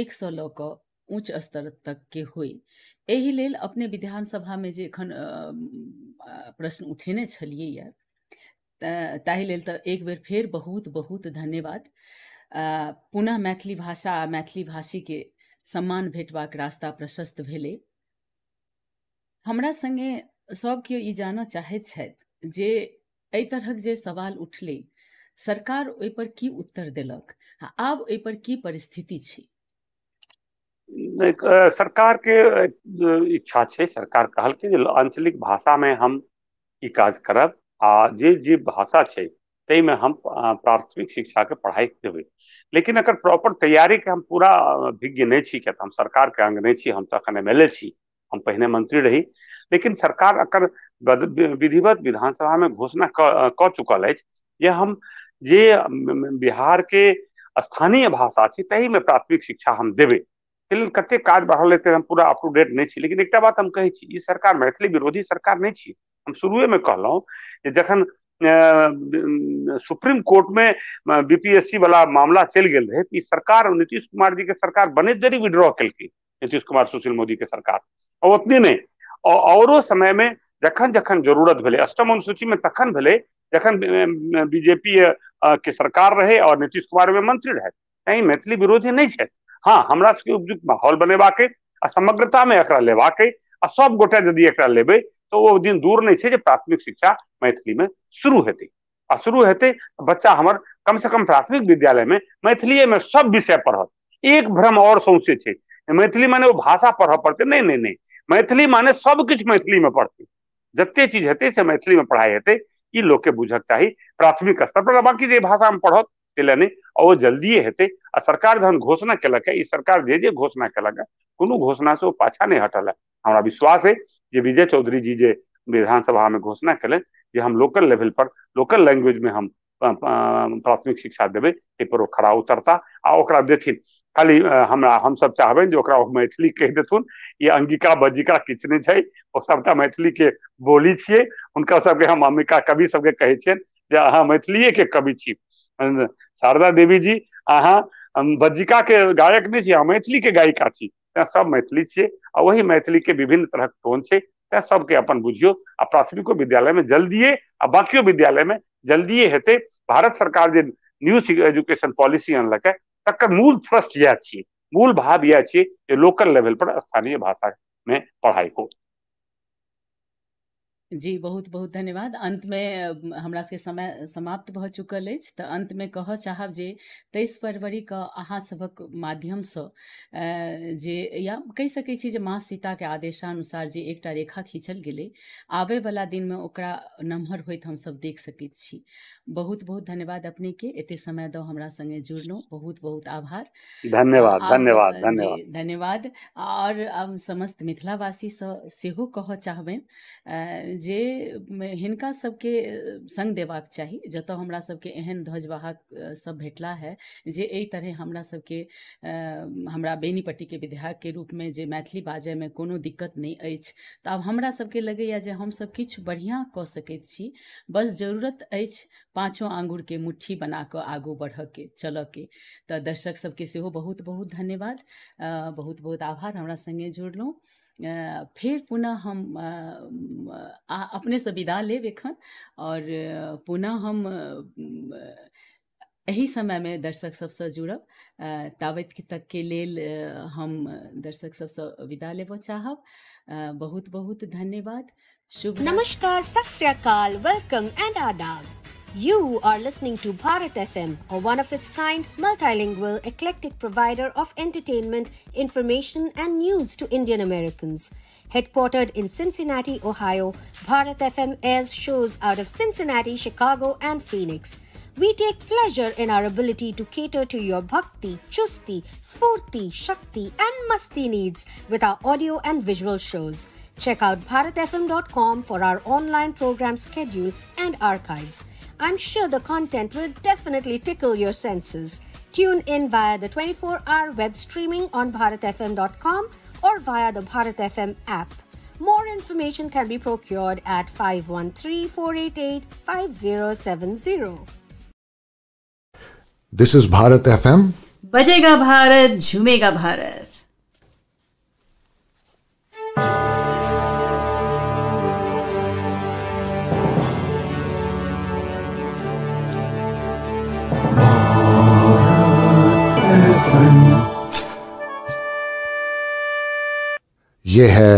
एक लऽ कऽ उच्च स्तर तक के होइ एहि लेल अपने विधानसभामे जे प्रश्न उठेने छलियैए ताहि लेल तो एक बेर फिर बहुत बहुत धन्यवाद पुनः मैथिली भाषा आ मैथिली के सम्मान भेटबाक रास्ता प्रशस्त भेले हमरा संगे सब केओ ई जानऽ चाहैत छथि जे एहि तरहक जे सवाल उठले सरकार पर की उत्तर देलक आब आब पर की परिस्थिति छै सरकार के इच्छा छे सरकार कहल के आंचलिक में हम ई काज करब आ जे जे भाषा छै में हम प्राथमिक शिक्षा के पढ़ाई देबै लेकिन अगर प्रॉपर के हम पूरा विज्ञ नहीं छी किएक हम सरकार के अंग नहीं छी हम तो अखन एम एल ए छी हम पहिने मंत्री रही लेकिन सरकार अगर विधिवत विधानसभा में घोषणा क चुकल है जे हम जे के स्थानीय भाषा तही में प्राथमिक शिक्षा हम देबै लेकिन कते काज बढ़ल रहते हम पूरा अप टू डेट नहीं छी लेकिन एक बात हम कहे छी सरकार मैथिली विरोधी सरकार नहीं छी हम शुरुए में कहलहुँ जखन सुप्रीम कोर्ट में बीपीएससी वाला मामला चल गए रहे तो सरकार नीतीश कुमार जी के सरकार बने जरी विड्रॉ कल नीतीश कुमार सुशील मोदी के सरकार और उतने नहीं औरो समय में जखन जखन जरूरत भले अष्टम अनुसूची में तखन भले जखन बीजेपी के सरकार रहे और नीतीश कुमार में मंत्री रहे कहीं मैथिली विरोधी नहीं है हाँ हमारा सबके उपयुक्त माहौल के आ समग्रता में एकरा के आ सब गोटे यदि एकरा लेबे तो वो दिन दूर नहीं है प्राथमिक शिक्षा मैथिली में शुरू हेतु आ शुरू हेतु बच्चा हमार कम से कम प्राथमिक विद्यालय में मैथिलीए में सब विषय पढ़त एक भ्रम और सौंसे है मैथिली माने वो भाषा पढ़ पड़ते नहीं नहीं नहीं मैथिली माने सब कुछ मैथिली में पढ़ते जते चीज हेतु से मैथिली में पढ़ाई हेतु ई लोग के बुझक चाहिए प्राथमिक स्तर पर बाकी जे भाषा में पढ़त ಕೆಲನೆ ಅವು जल्दी हेतै आ सरकार जहन घोषणा केलक है सरकार जे जे घोषणा कलक है कोनो घोषणा से वो पाछा नहीं हटल है हमारा विश्वास है जे विजय चौधरी जी जे विधानसभा में घोषणा केले जे हम लोकल लेवल पर लोकल लैंग्वेज में हम प्राथमिक शिक्षा देवे ये पर खड़ा उतरता आ देथिन खाली हमरा सब चाहबे जो ओकरा मैथिली कह देथुन ये अंगिका बज्जिका किछु नहि छै ओ सबटा के बोली छियै हुनका सबके हम अम्बिका कवि सबके कहै छियै जे अहाँ के कवि छी Uh, शारदा देवी जी अहाँ बज्जिका के गायक नहीं छी मैथिली के गायिका छी सब मैथिली छे आ वही मैथिली के विभिन्न तरह के टोन छै तेँ सबके अपन बुझियो आ प्राथमिको विद्यालय में जल्दीए आ बाकियो विद्यालय में जल्दी हेतै भारत सरकार जे न्यू एजुकेशन पॉलिसी अनलक है तकर मूल थ्रस्ट इएह छियै मूल भाव इएह छियै जे लोकल लेवल पर स्थानीय भाषा में पढ़ाई हो जी बहुत बहुत धन्यवाद अंत में हमरा सबके समय समाप्त भ चुकल तो अंत में कह चाहब जे फरवरी के अहा सबक माध्यम से जे या कह सकै छी जे माँ आदेशानुसार जे एक रेखा खींचल गेलै आबैवला दिनमे ओकरा नम्हर होइत सब देख सकैत छी बहुत बहुत धन्यवाद अपने के एते समय दो हमरा संगे जुड़लहुँ बहुत बहुत आभार धन्यवाद धन्यवाद धन्यवाद धन्यवाद आओर समस्त मिथिलावासीसँ सेहो कह चाहबन जे हिनका सबके संग देवाक चाही जत हमरा सबके एहन ध्वजवाहक सब भेटला है जे एहि तरह हमरा सबके हमरा के रूप में जे मैथिली में कोनो दिक्कत नहीं अछि तो आब हमरा सबके लगैया जे सब किछु बढ़िया कऽ सकैत छी बस जरूरत अछि आंगुर के मुट्ठी बना कऽ आगू चल के तऽ दर्शक सबके सेहो बहुत बहुत धन्यवाद बहुत बहुत आभार हमरा संगे जुड़लहुँ फिर पुनः हम अपने संविधान ले वेखन और पुनः हम समय में दर्शक सबसे जुड़ब तावत तक के लेल हम दर्शक सबसे विदा लेब चाहब बहुत बहुत धन्यवाद शुभ नमस्कार सत वेलकम एंड आदाब You are listening to Bharat FM, a one of its kind, multilingual, eclectic provider of entertainment, information, and news to Indian Americans. Headquartered in Cincinnati, Ohio, Bharat FM airs shows out of Cincinnati, Chicago, and Phoenix. We take pleasure in our ability to cater to your bhakti, chusti, sfurti, shakti, and masti needs with our audio and visual shows. Check out bharatfm.com for our online program schedule and archives. I'm sure the content will definitely tickle your senses. Tune in via the 24 hour web streaming on bharatfm.com or via the Bharat FM app. More information can be procured at 513 488 5070. This is Bharat FM. Bharat, Bharat झूमेगा Bharat. ये है